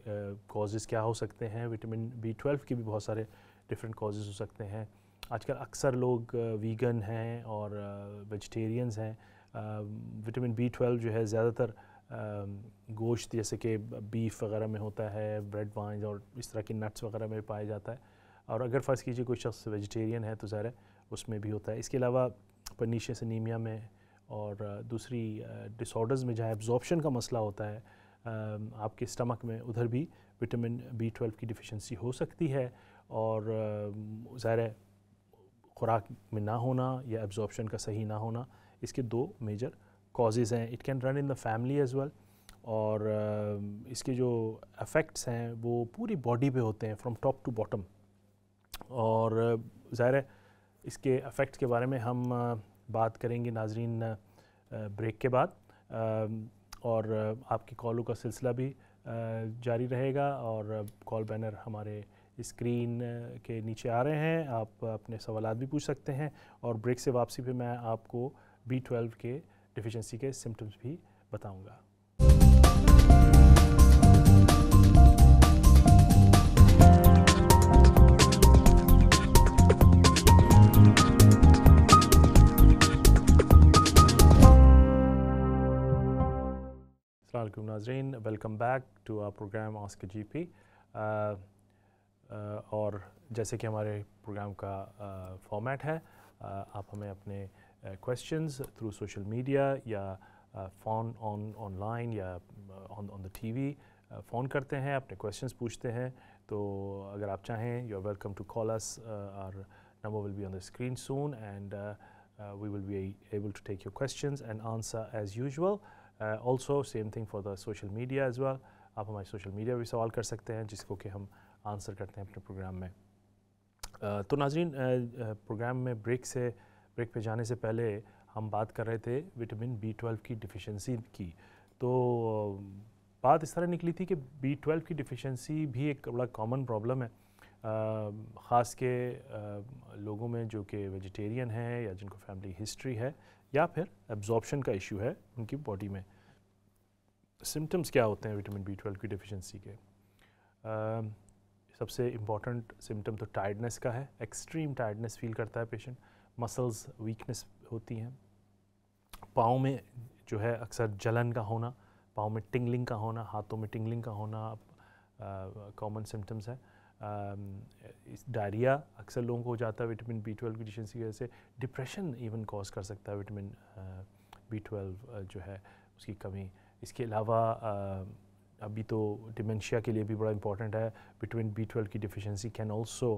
कॉजेज़ क्या हो सकते हैं विटामिन बी ट्वेल्व के भी बहुत सारे डिफरेंट कॉजेज़ हो सकते हैं आजकल अक्सर लोग वीगन हैं और वेजिटेरियंस हैं विटामिन बी ट्वेल्व जो है ज़्यादातर गोश्त जैसे कि बीफ वगैरह में होता है ब्रेड वाइन और इस तरह के नट्स वगैरह में पाया जाता है और अगर फ़र्ज़ कीजिए कोई शख्स वेजिटेरियन है तो ज़्यादा उसमें भी होता है इसके अलावा से नीमिया में और दूसरी डिसऑर्डर्स में जहाँ एब्जॉर्बशन का मसला होता है आपके स्टमक में उधर भी विटामिन बी ट्वेल्व की डिफिशेंसी हो सकती है और ज़ाहिर खुराक में ना होना या एब्जॉर्बशन का सही ना होना इसके दो मेजर कॉजेज़ हैं it can run in the family as well और इसके जो अफेक्ट्स हैं वो पूरी बॉडी पे होते हैं फ्रॉम टॉप टू बॉटम और ज़ाहिर इसके अफेक्ट्स के बारे में हम बात करेंगे नाजरीन ब्रेक के बाद और आपकी कॉलों का सिलसिला भी जारी रहेगा और कॉल बैनर हमारे स्क्रीन के नीचे आ रहे हैं आप अपने सवाल भी पूछ सकते हैं और ब्रेक से वापसी पे मैं आपको बी ट्वेल्व के डिफिशेंसी के सिम्टम्स भी बताऊंगा अलकुम नाजरीन welcome back to our programme Ask G P और जैसे कि हमारे प्रोग्राम का फॉर्मेट uh, है आ, uh, आप हमें अपने क्वेश्चंस थ्रू सोशल मीडिया या फ़ोन ऑन ऑनलाइन या on on the TV phone करते हैं अपने क्वेश्चंस पूछते हैं तो अगर आप चाहें you are welcome to call us our number will be on the screen soon and we will be able to take your questions and answer as usual also same thing for the social media as well आप हमारे social media भी सवाल कर सकते हैं जिसको कि हम आंसर करते हैं अपने प्रोग्राम में uh, तो नाजरीन प्रोग्राम uh, uh, में ब्रेक से ब्रेक पे जाने से पहले हम बात कर रहे थे विटामिन बी ट्वेल्व की डिफिशेंसी की तो बात इस तरह निकली थी कि बी ट्वेल्व की डिफिशेंसी भी एक बड़ा कॉमन प्रॉब्लम है ख़ास के लोगों में जो कि वेजिटेरियन हैं या जिनको फैमिली हिस्ट्री है या फिर एब्जॉर्प्शन का इशू है उनकी बॉडी में सिम्टम्स क्या होते हैं विटामिन बी ट्वेल्व की डिफिशेंसी के आ, सबसे इम्पॉर्टेंट सिम्टम तो टायर्डनेस का है एक्सट्रीम टायर्डनेस फील करता है पेशेंट मसल्स वीकनेस होती हैं पाँव में जो है अक्सर जलन का होना पाँव में टिंगलिंग का होना हाथों में टिंगलिंग का होना कॉमन सिम्टम्स है Um, डायरिया अक्सर लोगों को हो जाता है विटामिन बी ट्वेल्व की डिशेंसी की वजह से डिप्रेशन इवन कॉज कर सकता है vitamin B uh, twelve uh, जो है उसकी कमी इसके अलावा uh, अभी तो डिमेंशिया के लिए भी बड़ा इंपॉर्टेंट है विटामिन बी ट्वेल्व की deficiency can also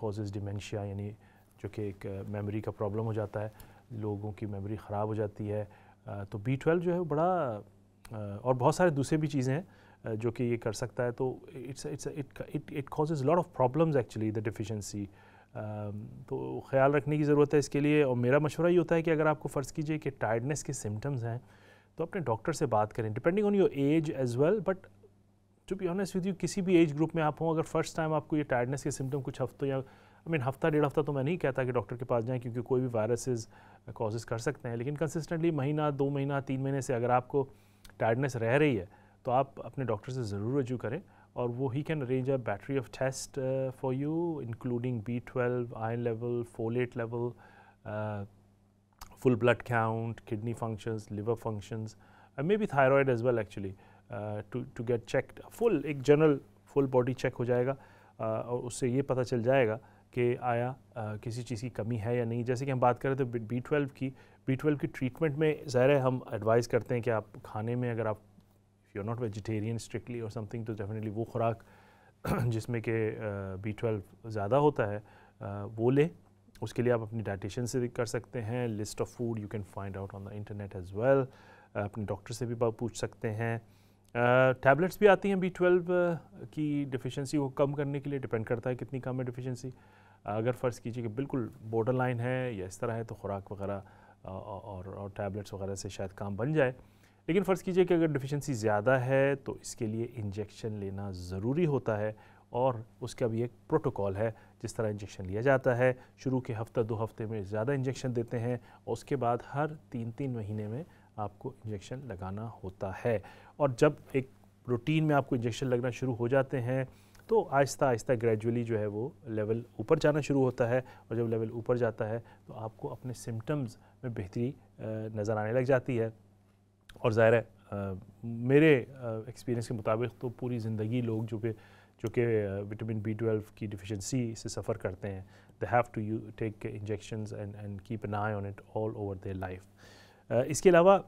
causes dementia यानी जो कि एक मेमोरी का प्रॉब्लम हो जाता है लोगों की मेमोरी ख़राब हो जाती है uh, तो बी ट्वेल्व जो है बड़ा uh, और बहुत सारे दूसरे भी चीज़ें हैं जो कि ये कर सकता है तो it's it's it it causes lot of problems actually the deficiency तो ख्याल रखने की ज़रूरत है इसके लिए और मेरा मशवरा ये होता है कि अगर आपको फ़र्ज़ कीजिए कि टायर्डनेस के सिम्टम्स हैं तो अपने डॉक्टर से बात करें depending on your age as well but to be honest with you किसी भी एज ग्रुप में आप हों अगर फर्स्ट टाइम आपको ये टायर्डनेस के सिम्टम कुछ हफ्तों या आई मीन हफ्ता डेढ़ हफ्ता तो मैं नहीं कहता कि डॉक्टर के पास जाएं क्योंकि कोई भी वायरसेस कॉजेज़ कर सकते हैं लेकिन कंसिस्टेंटली महीना दो महीना तीन महीने से अगर आपको टायर्डनेस रह रही है तो आप अपने डॉक्टर से ज़रूर रजू करें और वो ही can arrange a battery of test for you including B twelve iron level folate level full blood count kidney functions liver function maybe thyroid as well actually to get check full एक general full body check हो जाएगा uh, और उससे ये पता चल जाएगा कि आया uh, किसी चीज़ की कमी है या नहीं जैसे कि हम बात करें तो बी ट्वेल्व की बी ट्वेल्व की ट्रीटमेंट में ज़ाहिर है हम एडवाइस करते हैं कि आप खाने में अगर आप आर नॉट वेजिटेरियन स्ट्रिक्टली और समथिंग तो डेफिनेटली वो खुराक जिसमें के बी ट्वेल्व ज़्यादा होता है वो ले उसके लिए आप अपनी डाइटिशन से भी कर सकते हैं list of food you can find out on the internet as well अपने डॉक्टर से भी पूछ सकते हैं टैबलेट्स uh, भी आती हैं बी ट्वेल्व की डिफिशेंसी को कम करने के लिए डिपेंड करता है कितनी कम है डिफिशेंसी अगर फ़र्ज़ कीजिए कि बिल्कुल बॉर्डर लाइन है या इस तरह है तो खुराक वगैरह और और टैबलेट्स वगैरह से शायद काम बन जाए लेकिन फ़र्ज़ कीजिए कि अगर डिफिशेंसी ज़्यादा है तो इसके लिए इंजेक्शन लेना ज़रूरी होता है और उसका भी एक प्रोटोकॉल है जिस तरह इंजेक्शन लिया जाता है शुरू के हफ्ता दो हफ्ते में ज़्यादा इंजेक्शन देते हैं और उसके बाद हर तीन तीन महीने में आपको इंजेक्शन लगाना होता है और जब एक रूटीन में आपको इंजेक्शन लगना शुरू हो जाते हैं तो आहिस्ता आहिस्ता ग्रेजुअली जो है वो लेवल ऊपर जाना शुरू होता है और जब लेवल ऊपर जाता है तो आपको अपने सिम्टम्स में बेहतरी नज़र आने लग जाती है और ज़ाहिर है मेरे एक्सपीरियंस के मुताबिक तो पूरी ज़िंदगी लोग जो कि जो कि विटामिन बी ट्वेल्व की डिफिशेंसी से सफ़र करते हैं they have to you take injection and and keep an eye on it all over their life इसके अलावा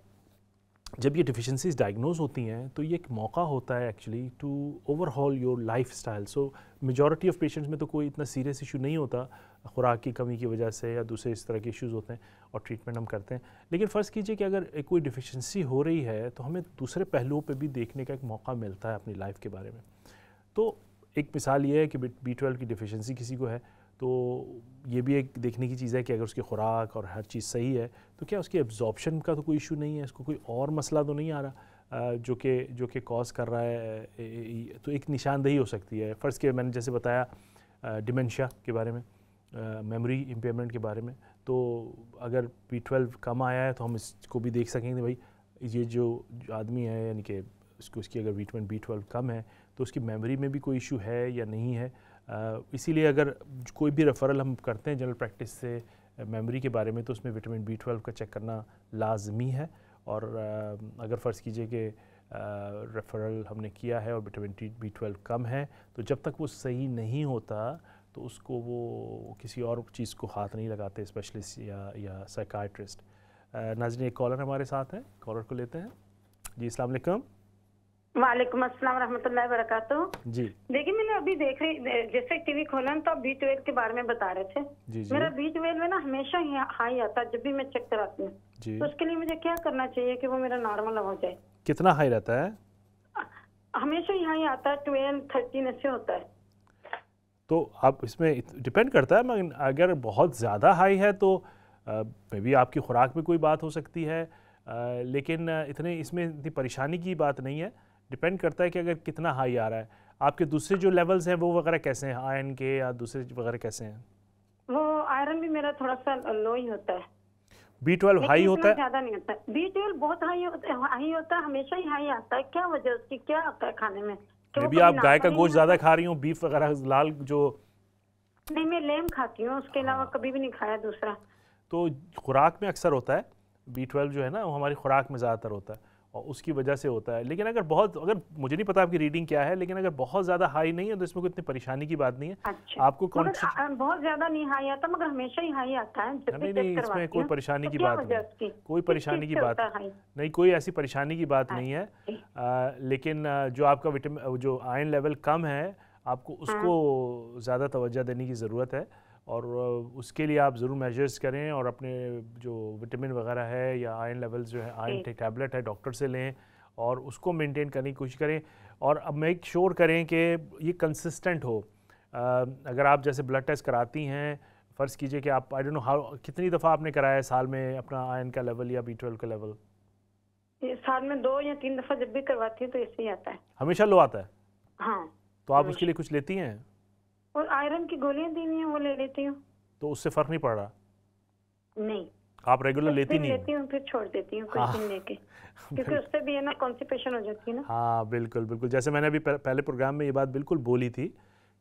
जब ये डिफिशेंसीज डायग्नोज होती हैं तो ये एक मौका होता है actually to overall your life style so majority of patients में तो कोई इतना सीरियस इशू नहीं होता खुराक की कमी की वजह से या दूसरे इस तरह के इश्यूज़ होते हैं और ट्रीटमेंट हम करते हैं लेकिन फ़र्ज़ कीजिए कि अगर कोई डिफिशेंसी हो रही है तो हमें दूसरे पहलुओं पे भी देखने का एक मौका मिलता है अपनी लाइफ के बारे में तो एक मिसाल ये है कि बी ट्वेल्व की डिफिशेंसी किसी को है तो ये भी एक देखने की चीज़ है कि अगर उसकी खुराक और हर चीज़ सही है तो क्या उसकी एब्जॉर्बशन का तो कोई इशू नहीं है इसको कोई और मसला तो नहीं आ रहा जो कि जो कि कॉज कर रहा है तो एक निशानदेही हो सकती है फ़र्ज़ के मैंने जैसे बताया डिमेंशिया के बारे में मेमोरी इम्पेयरमेंट के बारे में तो अगर पी ट्वेल्व कम आया है तो हम इसको भी देख सकेंगे भाई ये जो आदमी है यानी कि इसको इसकी अगर विटामिन बी ट्वेल्व कम है तो उसकी मेमोरी में भी कोई इशू है या नहीं है इसीलिए अगर कोई भी रेफरल हम करते हैं जनरल प्रैक्टिस से मेमोरी के बारे में तो उसमें विटामिन बी ट्वेल्व का चेक करना लाजमी है और अगर फ़र्ज़ कीजिए कि रेफरल हमने किया है और विटामिन टी बी ट्वेल्व कम है तो जब तक वो सही नहीं होता तो उसको वो किसी और चीज़ को हाथ नहीं लगाते स्पेशलिस्ट या या साइकाट्रिस्ट नाजन एक कॉलर हमारे साथ हैं कॉलर को लेते हैं जी अलैक्म वालेकुम अस्सलाम रहमतुल्लाहि वरकत जी देखिए मैंने अभी देख रही जैसे टीवी खोला तो आप बी ट्वेल्व के बारे में बता रहे थे जी जी। मेरा बी ट्वेल्व में ना हमेशा ही हाई आता है जब भी मैं चेक कराती हूँ तो उसके लिए मुझे क्या करना चाहिए कि वो मेरा नॉर्मल हो जाए कितना हाई रहता है हमेशा ही हाई आता है ट्वेल्व थर्टीन ऐसे होता है तो आप इसमें डिपेंड करता है मगर अगर बहुत ज़्यादा हाई है तो मे भी आपकी खुराक में कोई बात हो सकती है आ, लेकिन इतने इसमें इतनी परेशानी की बात नहीं है डिपेंड करता है कि अगर कितना हाई आ रहा है आपके दूसरे जो लेवल्स हैं वो वगैरह कैसे हैं आयरन के या दूसरे वगैरह कैसे हैं वो आयरन भी मेरा थोड़ा सा लो ही होता है बी ट्वेल्व हाई होता है ज्यादा नहीं होता बी ट्वेल्व बहुत हाई होता है हाई होता है हमेशा ही हाई आता है क्या वजह उसकी क्या आता है खाने में मे तो भी आप गाय का गोश्त ज्यादा खा रही हूँ बीफ वगैरह लाल जो नहीं मैं लेम खाती हूँ उसके अलावा हाँ। कभी भी नहीं खाया दूसरा तो खुराक में अक्सर होता है बी ट्वेल्व जो है ना वो हमारी खुराक में ज़्यादातर होता है और उसकी वजह से होता है लेकिन अगर बहुत अगर मुझे नहीं पता आपकी रीडिंग क्या है लेकिन अगर बहुत ज्यादा हाई नहीं है तो इसमें कोई इतनी परेशानी की बात नहीं है अच्छा। आपको कौन बहुत ज्यादा नहीं हाई आता मगर हमेशा ही हाई आता है नहीं नहीं इसमें कोई तो परेशानी की बात नहीं कोई परेशानी की बात नहीं कोई ऐसी परेशानी की बात नहीं है अच्छा। लेकिन जो आपका विटामिन जो आयन लेवल कम है आपको उसको हाँ। ज़्यादा तोज्जा देने की ज़रूरत है और उसके लिए आप ज़रूर मेजर्स करें और अपने जो विटामिन वगैरह है या आयन लेवल्स जो है आयरन टैबलेट है डॉक्टर से लें और उसको मेंटेन करने की कोशिश करें और अब मेक श्योर करें कि ये कंसिस्टेंट हो अगर आप जैसे ब्लड टेस्ट कराती हैं फ़र्ज़ कीजिए कि आप आई डोंट नो हाउ कितनी दफ़ा आपने कराया है साल में अपना आयन का लेवल या बी का लेवल साल में दो या तीन दफ़ा जब भी करवाती हूँ तो ऐसे ही आता है हमेशा लो आता है हाँ तो आप उसके लिए कुछ लेती हैं और आयरन की गोलियां दी हुई है वो ले लेती हूँ तो उससे फर्क नहीं पड़ रहा नहीं आप रेगुलर लेती नहीं लेती हूँ फिर छोड़ देती हूँ हाँ। दिन लेके क्योंकि उससे भी है ना कॉन्स्टिपेशन हो जाती है ना हाँ बिल्कुल बिल्कुल जैसे मैंने अभी पहले प्रोग्राम में ये बात बिल्कुल बोली थी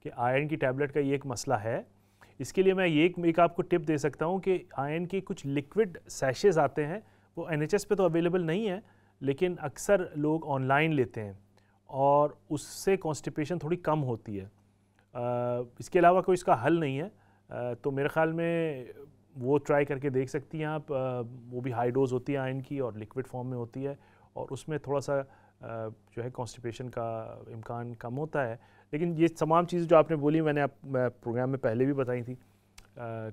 कि आयरन की टैबलेट का ये एक मसला है इसके लिए मैं ये एक आपको टिप दे सकता हूँ कि आयरन के कुछ लिक्विड सैशेज आते हैं वो एन पे तो अवेलेबल नहीं है लेकिन अक्सर लोग ऑनलाइन लेते हैं और उससे कॉन्स्टिपेशन थोड़ी कम होती है इसके अलावा कोई इसका हल नहीं है तो मेरे ख़्याल में वो ट्राई करके देख सकती हैं आप वो भी हाई डोज होती है आयन की और लिक्विड फॉर्म में होती है और उसमें थोड़ा सा जो है कॉन्स्टिपेशन का इम्कान कम होता है लेकिन ये तमाम चीज़ जो आपने बोली मैंने आप प्रोग्राम में पहले भी बताई थी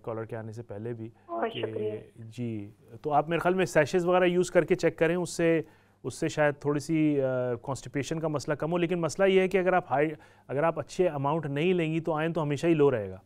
कॉलर के आने से पहले भी कि जी तो आप मेरे ख्याल में सैशेज़ वगैरह यूज़ करके चेक करें उससे उससे शायद थोड़ी सी कॉन्स्टिपेशन का मसला कम हो लेकिन मसला ये है कि अगर आप हाई अगर आप अच्छे अमाउंट नहीं लेंगी तो आयन तो हमेशा ही लो रहेगा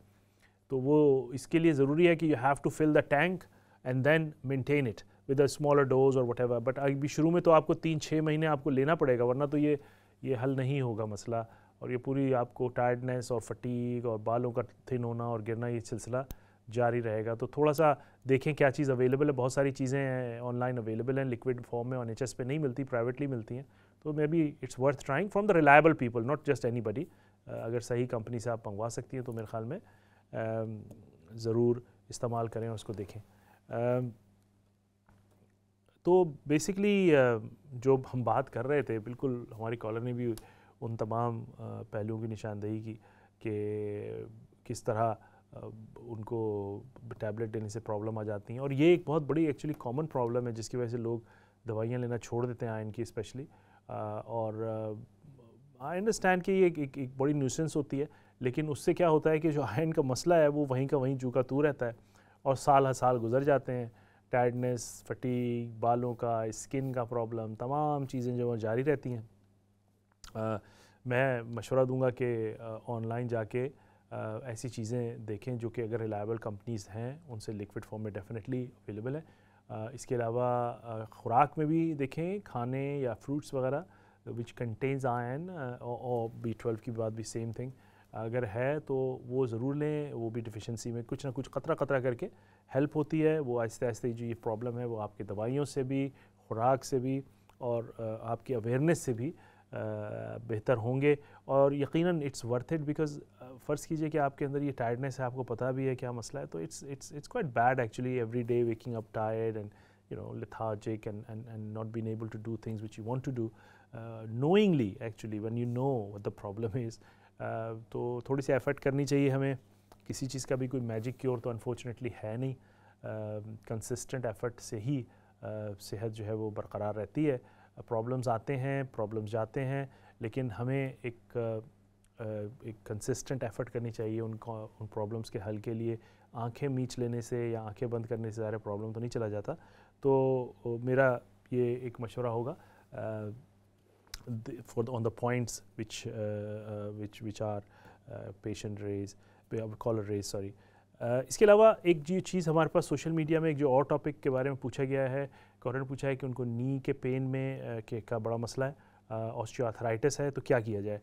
तो वो इसके लिए ज़रूरी है कि you have to fill the tank and then maintain it with a smaller dose और वट एवर बट अभी शुरू में तो आपको तीन छः महीने आपको लेना पड़ेगा वरना तो ये ये हल नहीं होगा मसला और ये पूरी आपको टायर्डनेस और फटीक और बालों का थिन होना और गिरना ये सिलसिला जारी रहेगा तो थोड़ा सा देखें क्या चीज़ अवेलेबल है बहुत सारी चीज़ें हैं ऑनलाइन अवेलेबल हैं लिक्विड फॉर्म में ऑन एच पे नहीं मिलती प्राइवेटली मिलती हैं तो may be it's worth trying from the reliable people not just any अगर सही कंपनी से आप मंगवा सकती हैं तो मेरे ख्याल में ज़रूर इस्तेमाल करें उसको देखें तो बेसिकली जो हम बात कर रहे थे बिल्कुल हमारी कॉलर ने भी उन तमाम पहलुओं की निशानदेही की कि किस तरह उनको टैबलेट देने से प्रॉब्लम आ जाती हैं और ये एक बहुत बड़ी एक्चुअली कॉमन प्रॉब्लम है जिसकी वजह से लोग दवाइयाँ लेना छोड़ देते हैं आयन की स्पेशली और आई अंडरस्टैंड कि ये एक, एक, एक बड़ी न्यूसेंस होती है लेकिन उससे क्या होता है कि जो आयन का मसला है वो वहीं का वहीं जूका तू रहता है और साल हर साल गुजर जाते हैं टायर्डनेस फटीक बालों का स्किन का प्रॉब्लम तमाम चीज़ें जो जारी रहती हैं मैं मशवरा दूंगा कि ऑनलाइन जाके ऐसी चीज़ें देखें जो कि अगर रिलायबल कंपनीज़ हैं उनसे लिक्विड फॉर्म में डेफिनेटली अवेलेबल है इसके अलावा ख़ुराक में भी देखें खाने या फ्रूट्स वगैरह विच कंटेन्स आयन और बी ट्वेल्व की बात भी सेम थिंग अगर है तो वो ज़रूर लें वो भी डिफिशेंसी में कुछ ना कुछ कतरा कतरा करके हेल्प होती है वो आहिस्ते आहिस्ते जो ये प्रॉब्लम है वो आपकी दवाइयों से भी खुराक से भी और आपकी अवेयरनेस से भी बेहतर होंगे और यकीनन इट्स वर्थ इट बिकॉज फ़र्ज़ कीजिए कि आपके अंदर ये टायर्डनेस है आपको पता भी है क्या मसला है तो it's it's it's quite bad actually every day waking up tired and you know lethargic and and and not being able to do things which you want to do uh, knowingly actually when you the problem is तो थोड़ी सी effort करनी चाहिए हमें किसी चीज़ का भी कोई magic cure तो अनफॉर्चुनेटली है नहीं कंसिस्टेंट uh, एफर्ट से ही uh, सेहत जो है वो बरकरार रहती है प्रॉब्लम्स आते हैं प्रॉब्लम्स जाते हैं लेकिन हमें एक एक कंसिस्टेंट एफर्ट करनी चाहिए उनको उन प्रॉब्लम्स के हल के लिए आंखें मीच लेने से या आंखें बंद करने से ज़्यादा प्रॉब्लम तो नहीं चला जाता तो मेरा ये एक मशवरा होगा for on the points which which which are patient raise caller raise sorry इसके अलावा एक जो चीज़ हमारे पास सोशल मीडिया में एक जो और टॉपिक के बारे में पूछा गया है कॉर्नर पूछा है कि उनको नी के पेन में के का बड़ा मसला है ऑस्टियोआर्थराइटिस है तो क्या किया जाए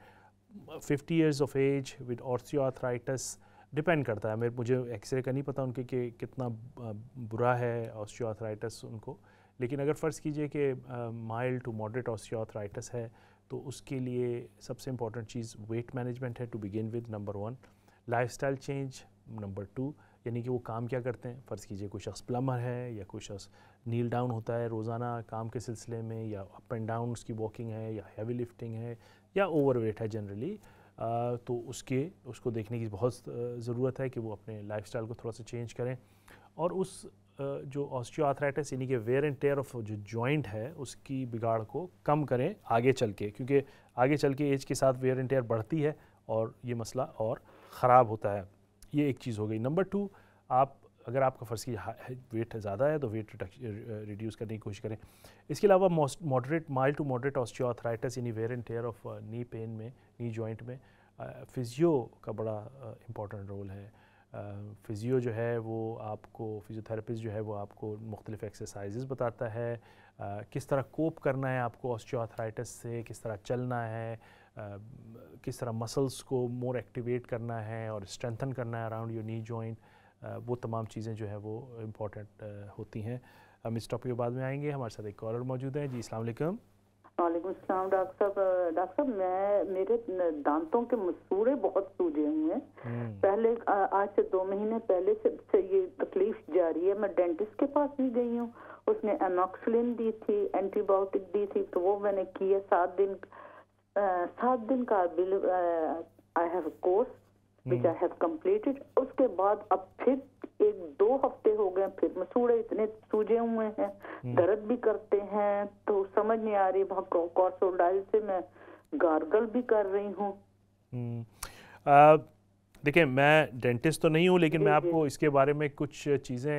fifty years of age with osteoarthritis depend करता है मेरे मुझे एक्सरे का नहीं पता उनके कि कितना बुरा है ऑस्टियोआर्थराइटिस उनको लेकिन अगर फ़र्ज़ कीजिए कि माइल्ड टू मॉडरेट ऑस्टियोआर्थराइटिस है तो उसके लिए सबसे इंपॉर्टेंट चीज़ वेट मैनेजमेंट है to begin with number one life style change number two यानी कि वो काम क्या करते हैं फ़र्ज़ कीजिए कोई शख्स प्लम्बर है या कोई शख्स नील डाउन होता है रोज़ाना काम के सिलसिले में या अप एंड डाउन उसकी वॉकिंग है या हैवी लिफ्टिंग है या ओवर वेट है जनरली तो उसके उसको देखने की बहुत ज़रूरत है कि वो अपने लाइफ को थोड़ा सा चेंज करें और उस जो ऑस्टियोआर्थराइटिस यानी कि वेयर एंड टेयर ऑफ जो जॉइंट है उसकी बिगाड़ को कम करें आगे चल के क्योंकि आगे चल के एज के साथ वेयर एंड टेयर बढ़ती है और ये मसला और ख़राब होता है ये एक चीज़ हो गई नंबर टू आप अगर आपका फ़र्ज की वेट ज़्यादा है तो वेट रिड्यूस करने की कोशिश करें इसके अलावा moderate mild to moderate osteoarthritis यानी wear and tear of knee pain में नी जॉइंट में फिज़ियो uh, का बड़ा इम्पॉर्टेंट uh, रोल है फिज़ियो uh, जो है वो आपको फिज़ियोथेरेपिस्ट जो है वो आपको मुख्तलिफ़ एक्सरसाइज़ बताता है किस तरह कोप करना है आपको ऑस्टियोआर्थराइटिस से किस तरह चलना है किस तरह मसल्स को मोर एक्टिवेट करना है और स्ट्रेंथन करना है अराउंड योर नी जॉइंट वो तमाम चीज़ें जो है वो इम्पोर्टेंट होती हैं हम इस टॉपिक के बाद में आएंगे हमारे साथ एक कॉलर मौजूद है जी अलैक्म वालेकुम सलाम डॉक्टर साहब डॉक्टर साहब मैं मेरे दांतों के मसूरे बहुत सूझे हुए हैं हम्म। पहले आज से दो महीने पहले से, से ये तकलीफ जा रही है मैं डेंटिस्ट के पास भी गई हूँ उसने एनॉक्सलिन दी थी एंटीबायोटिक दी थी तो वो मैंने किया सात दिन सात दिन का bill I have course which I have completed उसके बाद अब फिर एक दो हफ्ते हो गए फिर मसूड़े इतने सूजे हुए हैं हम्म। दर्द भी करते हैं तो समझ नहीं आ रही कॉर्सोडाइल से मैं गार्गल भी कर रही हूँ हम्म। देखिए मैं डेंटिस्ट तो नहीं हूँ लेकिन मैं आपको इसके बारे में कुछ चीज़ें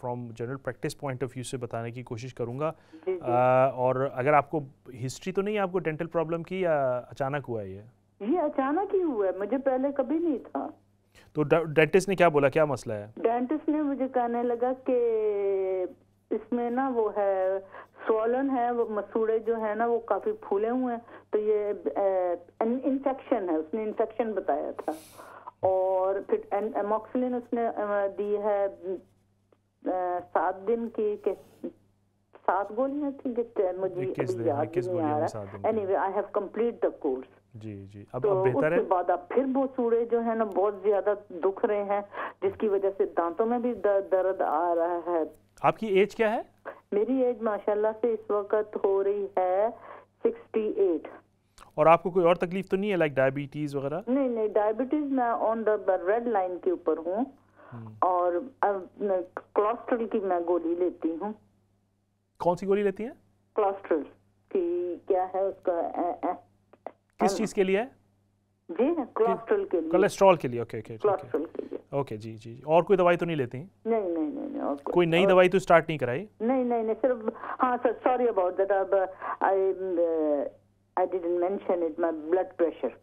from general practice point of view से बताने की कोशिश करूँगा और अगर आपको हिस्ट्री तो नहीं है आपको डेंटल प्रॉब्लम की या अचानक हुआ है ये ये अचानक ही हुआ है मुझे पहले कभी नहीं था तो डेंटिस्ट ने क्या बोला क्या मसला है डेंटिस्ट ने मुझे कहने लगा कि इसमें ना वो है सोलन है वो मसूड़े जो है ना वो काफी फूले हुए हैं तो ये इन्फेक्शन है उसने इन्फेक्शन बताया था और फिर एमोक्सिलिन उसने दी है सात दिन की के सात गोलियां थी कि मुझे इक्कीस याद आ रहा anyway I have complete the course जी जी अब तो अब बेहतर है बाद अब फिर वो सूड़े जो है ना बहुत ज्यादा दुख रहे हैं जिसकी वजह से दांतों में भी दर, दर्द आ रहा है आपकी एज क्या है मेरी एज माशाल्लाह से इस वक्त हो रही है सिक्सटी एट और आपको कोई और तकलीफ तो नहीं है लाइक डायबिटीज वगैरह नहीं नहीं डायबिटीज मैं ऑन द रेड लाइन के ऊपर हूँ हम्म। और कोलेस्ट्रॉल की मैं गोली लेती हूँ कौन सी गोली लेती है कोलेस्ट्रॉल की क्या है उसका आ, आ, किस चीज के लिए जी कोलेस्ट्रॉल के लिए कोलेस्ट्रॉल के लिए ओके ओके कोलेस्ट्रॉल के लिए ओके जी जी और कोई दवाई तो नहीं लेती नहीं नहीं नहीं, नहीं और कोई नई दवाई तो स्टार्ट नहीं कराई नहीं नहीं नहीं सिर्फ हाँ सर सॉरी अबाउट दैट अब आई I didn't mention it, my blood pressure.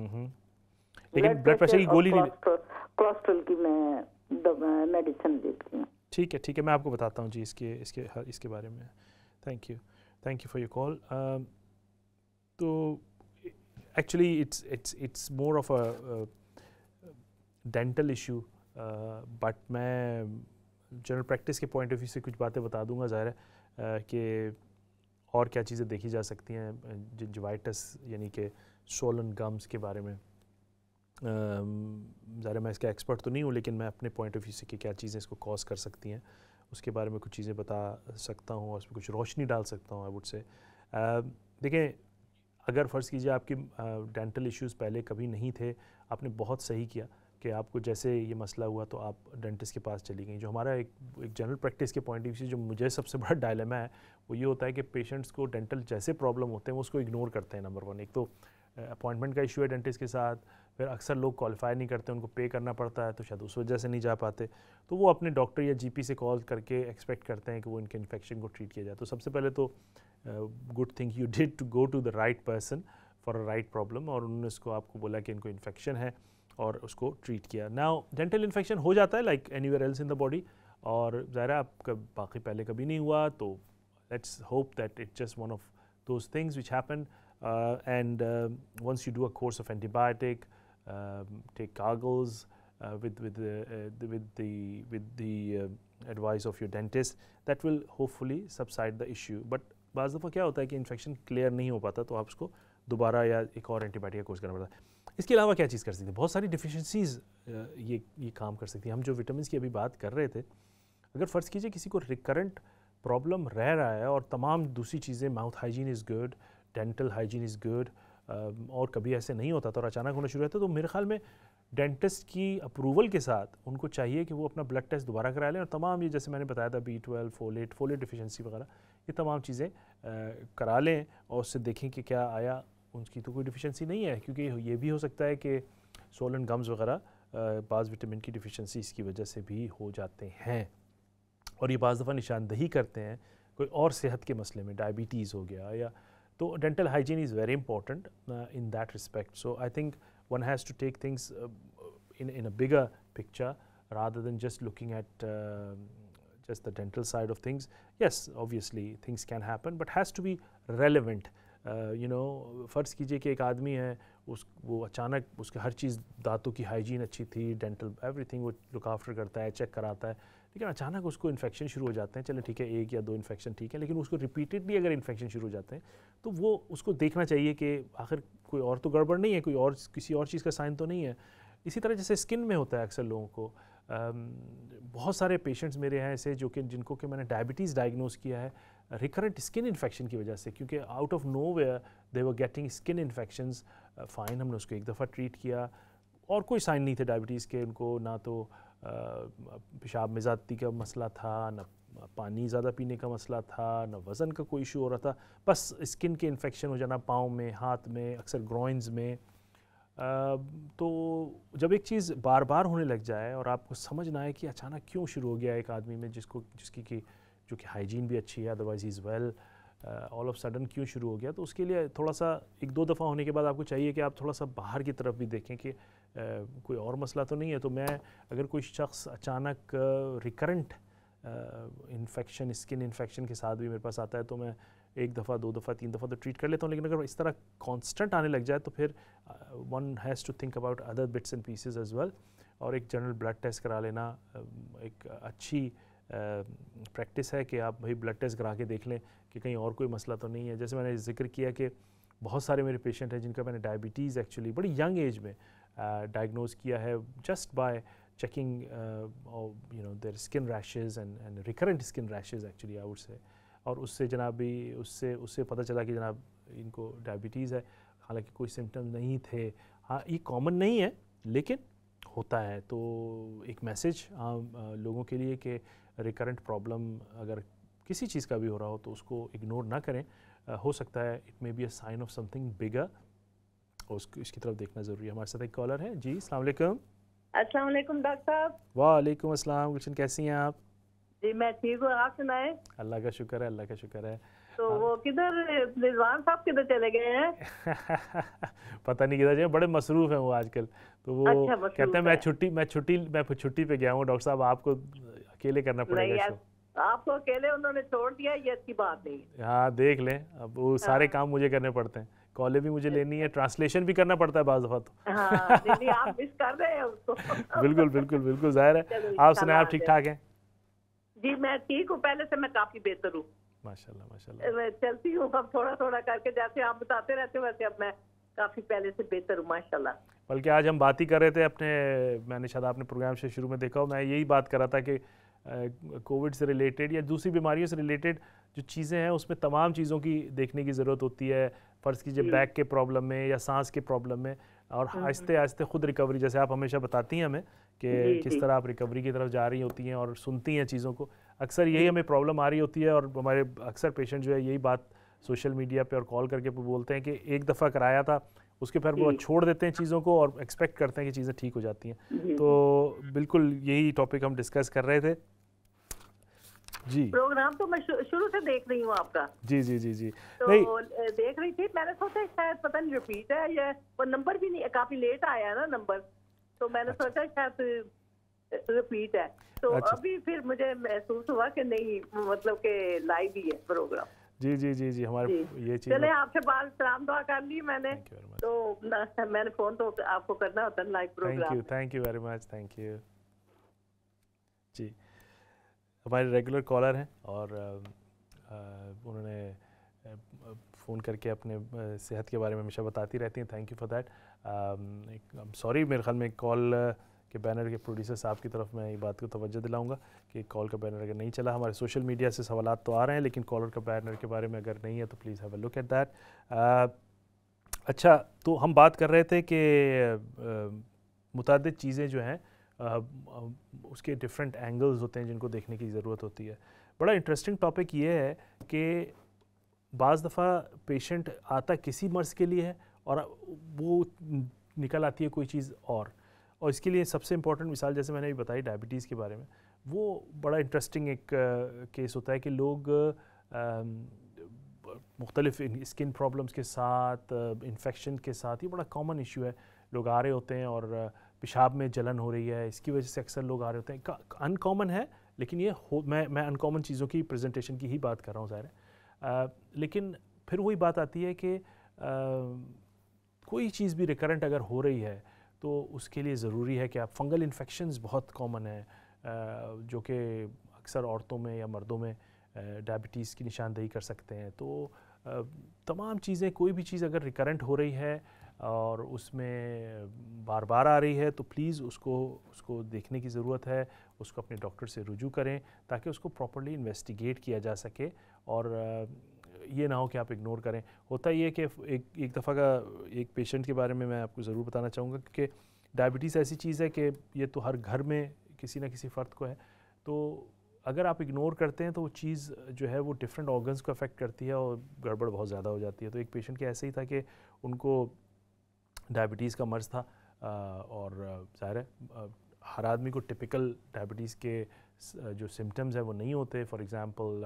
Mm-hmm. लेकिन ब्लड प्रेशर की गोली नहीं कोलेस्ट्रॉल की मैं मेडिसिन लेती हूँ ठीक है ठीक है मैं आपको बताता हूँ जी इसके इसके हाँ, इसके बारे में thank you thank you for your call तो actually it's it's it's more of a dental issue but मैं जनरल प्रैक्टिस के पॉइंट ऑफ व्यू से कुछ बातें बता दूंगा ज़ाहिर है uh, कि और क्या चीज़ें देखी जा सकती हैं जिवाइटस यानी कि सोलन गम्स के बारे में ज़रा मैं इसका एक्सपर्ट तो नहीं हूँ लेकिन मैं अपने पॉइंट ऑफ व्यू से कि क्या चीज़ें इसको कॉज कर सकती हैं उसके बारे में कुछ चीज़ें बता सकता हूँ और उसमें कुछ रोशनी डाल सकता हूँ आई वुड से देखें अगर फ़र्ज़ कीजिए आपकी डेंटल इश्यूज़ पहले कभी नहीं थे आपने बहुत सही किया कि आपको जैसे ये मसला हुआ तो आप डेंटिस्ट के पास चली गई जो हमारा एक एक जनरल प्रैक्टिस के पॉइंट ऑफ व्यू से जो मुझे सबसे बड़ा डायलमा है वो ये होता है कि पेशेंट्स को डेंटल जैसे प्रॉब्लम होते हैं वो उसको इग्नोर करते हैं नंबर वन एक तो अपॉइंटमेंट का इशू है डेंटिस्ट के साथ फिर अक्सर लोग क्वालिफाई नहीं करते उनको पे करना पड़ता है तो शायद उस वजह से नहीं जा पाते तो वो अपने डॉक्टर या जी से कॉल करके एक्सपेक्ट करते हैं कि वो इनके इन्फेक्शन को ट्रीट किया जाए तो सबसे पहले तो good thing you did to go to the right person for a right problem और उन्होंने उसको आपको बोला कि इनको इन्फेक्शन है और उसको ट्रीट किया नाउ डेंटल इन्फेक्शन हो जाता है like anywhere else in the body और ज़ाहिर आपका बाकी पहले कभी नहीं हुआ तो let's hope that it just one of those things which happen and once you do a course of antibiotic take gargles with with with the with the advice of your dentist that will hopefully subside the issue but बाज़ दफ़ा क्या होता है कि infection clear नहीं हो पाता तो आप उसको दोबारा या एक और एंटीबायोटिक कोर्स करना पड़ता है इसके अलावा क्या चीज़ कर सकते हैं बहुत सारी डिफिशेंसीज ये ये काम कर सकती हैं हम जो विटामिन की अभी बात कर रहे थे अगर फ़र्ज़ कीजिए किसी को रिकरेंट प्रॉब्लम रह रहा है और तमाम दूसरी चीज़ें mouth hygiene is good dental hygiene is good और कभी ऐसे नहीं होता था और अचानक होना शुरू होता तो मेरे ख्याल में डेंटिस्ट की अप्रूवल के साथ उनको चाहिए कि वो अपना ब्लड टेस्ट दोबारा करा लें और तमाम ये जैसे मैंने बताया था B twelve folate folate deficiency वगैरह ये तमाम चीज़ें करा लें और उससे देखें कि क्या आया उनकी तो कोई डिफिशेंसी नहीं है क्योंकि ये भी हो सकता है कि सोलन गम्स वगैरह बाज़ विटामिन की डिफिशेंसी इसकी वजह से भी हो जाते हैं और ये बज़ दफ़ा निशानदही करते हैं कोई और सेहत के मसले में डायबिटीज़ हो गया या तो dental hygiene is very important in that respect so I think one has to take things in in a bigger picture rather than just looking at just the dental side of things yes Yes, things can happen but has to be relevant you know फ़र्ज़ कीजिए कि एक आदमी है उस वो अचानक उसके हर चीज़ दांतों की हाइजीन अच्छी थी डेंटल एवरीथिंग वो लुक आफ्टर करता है चेक कराता है लेकिन अचानक उसको इन्फेक्शन शुरू हो जाते हैं चले ठीक है एक या दो इन्फेक्शन ठीक है लेकिन उसको रिपीटेडली अगर इन्फेक्शन शुरू हो जाते हैं तो वो उसको देखना चाहिए कि आखिर कोई और तो गड़बड़ नहीं है कोई और किसी और चीज़ का साइन तो नहीं है इसी तरह जैसे स्किन में होता है अक्सर लोगों को बहुत सारे पेशेंट्स मेरे हैं ऐसे जो कि जिनको कि मैंने डायबिटीज़ डायग्नोस किया है रिकरेंट स्किन इन्फेक्शन की वजह से क्योंकि out of nowhere they were getting skin infection fine हमने उसको एक दफ़ा ट्रीट किया और कोई साइन नहीं थे डायबिटीज़ के उनको ना तो uh, पेशाब में का मसला था ना पानी ज़्यादा पीने का मसला था ना वज़न का कोई इशू हो रहा था बस स्किन के इन्फेक्शन हो जाना पाँव में हाथ में अक्सर ग्रॉइंस में आ, तो जब एक चीज़ बार बार होने लग जाए और आपको समझ ना आए कि अचानक क्यों शुरू हो गया एक आदमी में जिसको जिसकी कि चूँकि हाइजीन भी अच्छी है otherwise is well all of sudden क्यों शुरू हो गया तो उसके लिए थोड़ा सा एक दो दफ़ा होने के बाद आपको चाहिए कि आप थोड़ा सा बाहर की तरफ भी देखें कि uh, कोई और मसला तो नहीं है तो मैं अगर कोई शख्स अचानक रिकरेंट इन्फेक्शन स्किन इन्फेक्शन के साथ भी मेरे पास आता है तो मैं एक दफ़ा दो दफ़ा तीन दफ़ा तो ट्रीट कर लेता हूँ लेकिन अगर इस तरह कॉन्स्टेंट आने लग जाए तो फिर one has to think about other bits and pieces as well और एक जनरल ब्लड टेस्ट करा लेना um, एक अच्छी uh, प्रैक्टिस है कि आप भाई ब्लड टेस्ट करा के देख लें कि कहीं और कोई मसला तो नहीं है जैसे मैंने जिक्र किया कि बहुत सारे मेरे पेशेंट हैं जिनका मैंने डायबिटीज़ एक्चुअली बड़ी यंग एज में डायग्नोज किया है just by checking you know their skin rashes and and recurrent skin rashes actually rashes actually और उससे जनाब भी उससे उससे पता चला कि जनाब इनको डायबिटीज़ है हालांकि कोई सिम्टम नहीं थे हाँ ये कॉमन नहीं है लेकिन होता है तो एक मैसेज लोगों के लिए कि रिकरेंट प्रॉब्लम अगर किसी चीज़ का भी हो रहा हो तो उसको इग्नोर ना करें हो सकता है it may be a sign of something bigger उसको इसकी तरफ देखना ज़रूरी है हमारे साथ एक कॉलर है जी अस्सलाम वालेकुम डॉक्टर साहब वालेकुम अस्सलाम गुलशन कैसी हैं आप जी मैं ठीक हूँ आप सुनाए अल्लाह का शुक्र है अल्लाह का शुक्र है तो हाँ। वो किधर रिजवान साहब किधर चले गए हैं पता नहीं किधर बड़े मसरूफ हैं वो आजकल तो वो अच्छा, कहते हैं मैं छुट्टी मैं छुट्टी मैं छुट्टी पे गया हूँ डॉक्टर साहब आपको अकेले करना पड़ेगा आपको अकेले उन्होंने छोड़ दिया ये अच्छी बात नहीं हाँ देख लें अब वो सारे हाँ। काम मुझे करने पड़ते हैं कॉलेज भी मुझे लेनी है अच्छा। ट्रांसलेशन भी करना पड़ता है बाज दफा तो हाँ, आप मिस कर रहे हैं उसको तो। बिल्कुल बिल्कुल बिल्कुल जाहिर है आप सुनाए आप ठीक ठाक हैं जी मैं ठीक हूँ पहले से मैं काफी बेहतर हूँ माशाल्लाह माशाल्लाह चलती हूँ अब थोड़ा थोड़ा करके जैसे आप बताते रहते हो वैसे अब मैं काफ़ी पहले से बेहतर हूँ माशाल्लाह बल्कि आज हम बात ही कर रहे थे अपने मैंने शायद आपने प्रोग्राम से शुरू में देखा हो मैं यही बात कर रहा था कि कोविड से रिलेटेड या दूसरी बीमारियों से रिलेटेड जो चीज़ें हैं उसमें तमाम चीज़ों की देखने की ज़रूरत होती है फ़र्ज़ कीजिए बैक के प्रॉब्लम में या सांस के प्रॉब्लम में और हम्म, हम्म। आहिस्ते आहिस्ते खुद रिकवरी जैसे आप हमेशा बताती हैं हमें कि किस तरह आप रिकवरी की तरफ जा रही होती हैं और सुनती हैं चीज़ों को अक्सर यही हमें प्रॉब्लम आ रही होती है और हमारे अक्सर पेशेंट जो है यही बात सोशल मीडिया पे और कॉल करके बोलते हैं कि एक दफ़ा कराया था उसके फिर वो छोड़ देते हैं चीज़ों को और एक्सपेक्ट करते हैं कि चीज़ें ठीक हो जाती हैं तो बिल्कुल यही टॉपिक हम डिस्कस कर रहे थे जी प्रोग्राम तो मैं शुरू से देख रही हूँ आपका जी जी जी जी तो नहीं देख रही थी मैंने सोचा शायद पता नहीं रिपीट है या वो नंबर भी नहीं काफी लेट आया ना नंबर तो मैंने अच्छा। सोचा शायद रिपीट है तो अच्छा। अभी फिर मुझे महसूस हुआ कि नहीं मतलब के लाइव ही है प्रोग्राम जी जी जी जी हमारे जी। ये चीज चले आपसे बाल सलाम दुआ कर ली मैंने तो मैंने फोन तो आपको करना होता है live program thank you thank you very much thank you जी हमारे रेगुलर कॉलर हैं और उन्होंने फ़ोन करके अपने सेहत के बारे में हमेशा बताती रहती हैं thank you for that sorry मेरे ख्याल में कॉल कि बैनर के प्रोड्यूसर साहब की तरफ मैं ये बात को तवज्जो दिलाऊंगा कि कॉल का बैनर अगर नहीं चला हमारे सोशल मीडिया से सवाल तो आ रहे हैं लेकिन कॉलर का बैनर के बारे में अगर नहीं है तो please have a look at that अच्छा तो हम बात कर रहे थे कि मुतद चीज़ें जो हैं उसके डिफरेंट एंगल्स होते हैं जिनको देखने की ज़रूरत होती है बड़ा इंटरेस्टिंग टॉपिक ये है कि बज़ दफ़ा पेशेंट आता किसी मर्ज़ के लिए है और वो निकल आती है कोई चीज़ और और इसके लिए सबसे इम्पॉर्टेंट मिसाल जैसे मैंने अभी बताई डायबिटीज़ के बारे में वो बड़ा इंटरेस्टिंग एक केस होता है कि लोग मुख्तलिफ स्किन प्रॉब्लम्स के साथ इन्फेक्शन के साथ ये बड़ा कॉमन इशू है लोग आ रहे होते हैं और पेशाब में जलन हो रही है इसकी वजह से अक्सर लोग आ रहे होते हैं अनकॉमन है लेकिन ये हो मैं मैं अनकॉमन चीज़ों की प्रेजेंटेशन की ही बात कर रहा हूँ ज़ाहिर लेकिन फिर वही बात आती है कि आ, कोई चीज़ भी रिकरेंट अगर हो रही है तो उसके लिए ज़रूरी है कि आप फंगल इन्फेक्शन बहुत कॉमन है जो कि अक्सर औरतों में या मर्दों में डायबिटीज़ की निशानदेही कर सकते हैं तो तमाम चीज़ें कोई भी चीज़ अगर रिकरेंट हो रही है और उसमें बार बार आ रही है तो प्लीज़ उसको उसको देखने की ज़रूरत है उसको अपने डॉक्टर से रुजू करें ताकि उसको प्रॉपरली इन्वेस्टिगेट किया जा सके और ये ना हो कि आप इग्नोर करें होता ये है कि एक एक दफ़ा का एक पेशेंट के बारे में मैं आपको ज़रूर बताना चाहूँगा कि डायबिटीज़ ऐसी चीज़ है कि ये तो हर घर में किसी ना किसी फ़र्द को है तो अगर आप इग्नोर करते हैं तो वो चीज़ जो है वो डिफरेंट ऑर्गन्स को अफेक्ट करती है और गड़बड़ बहुत ज़्यादा हो जाती है तो एक पेशेंट के ऐसे ही था कि उनको डायबिटीज़ का मर्ज़ था और ज़ाहिर है हर आदमी को टिपिकल डायबिटीज़ के जो सिम्टम्स हैं वो नहीं होते फॉर एग्ज़ाम्पल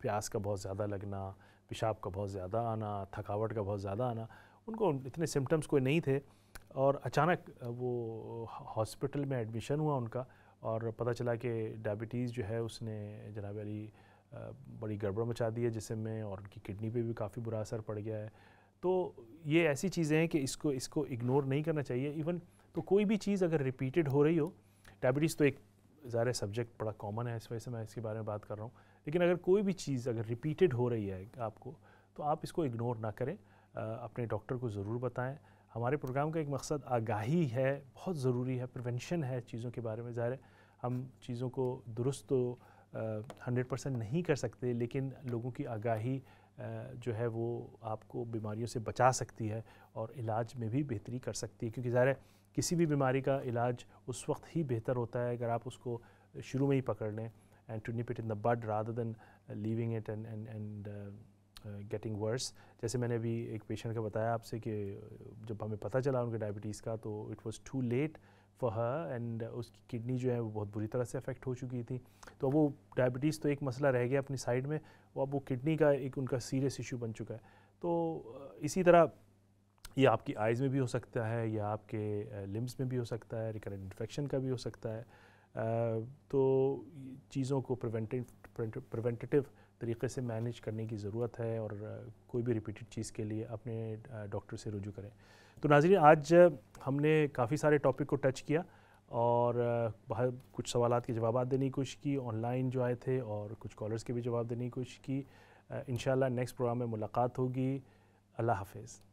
प्यास का बहुत ज़्यादा लगना पेशाब का बहुत ज़्यादा आना थकावट का बहुत ज़्यादा आना उनको इतने सिम्टम्स कोई नहीं थे और अचानक वो हॉस्पिटल में एडमिशन हुआ उनका और पता चला कि डायबिटीज़ जो है उसने जनाब अली बड़ी गड़बड़ मचा दी है जिसे में और उनकी किडनी पे भी काफ़ी बुरा असर पड़ गया है तो ये ऐसी चीज़ें हैं कि इसको इसको इग्नोर नहीं करना चाहिए इवन तो कोई भी चीज़ अगर रिपीटेड हो रही हो डायबिटीज़ तो एक ज़ाहिर सब्जेक्ट बड़ा कॉमन है इस वजह से मैं इसके बारे में बात कर रहा हूँ लेकिन अगर कोई भी चीज़ अगर रिपीटेड हो रही है आपको तो आप इसको इग्नोर ना करें अपने डॉक्टर को ज़रूर बताएं हमारे प्रोग्राम का एक मकसद आगाही है बहुत ज़रूरी है प्रिवेंशन है चीज़ों के बारे में ज़ाहिर हम चीज़ों को दुरुस्त तो हंड्रेड परसेंट नहीं कर सकते लेकिन लोगों की आगाही जो है वो आपको बीमारियों से बचा सकती है और इलाज में भी बेहतरी कर सकती है क्योंकि ज़ाहिर किसी भी बीमारी का इलाज उस वक्त ही बेहतर होता है अगर आप उसको शुरू में ही पकड़ लें and to nip it in the bud rather than uh, leaving it and and and getting uh, worse uh, जैसे मैंने अभी एक पेशेंट का बताया आपसे कि जब हमें पता चला उनके डायबिटीज़ का तो it was too late for her and उसकी किडनी जो है वो बहुत बुरी तरह से अफेक्ट हो चुकी थी तो वो डायबिटीज़ तो एक मसला रह गया अपनी साइड में वो अब वो किडनी का एक उनका सीरियस इशू बन चुका है तो इसी तरह ये आपकी आइज़ में भी हो सकता है या आपके लिम्स में भी हो सकता है रिकरेंट इन्फेक्शन का भी हो सकता है तो चीज़ों को प्रिवेंटिव तरीके से मैनेज करने की ज़रूरत है और कोई भी रिपीटेड चीज़ के लिए अपने डॉक्टर से रुजू करें तो नाजरीन आज हमने काफ़ी सारे टॉपिक को टच किया और बाहर कुछ सवाल के जवाब देने की कोशिश की ऑनलाइन जो आए थे और कुछ कॉलर्स के भी जवाब देने की कोशिश की इन नेक्स्ट प्रोग्राम में मुलाकात होगी अल्लाह हाफिज़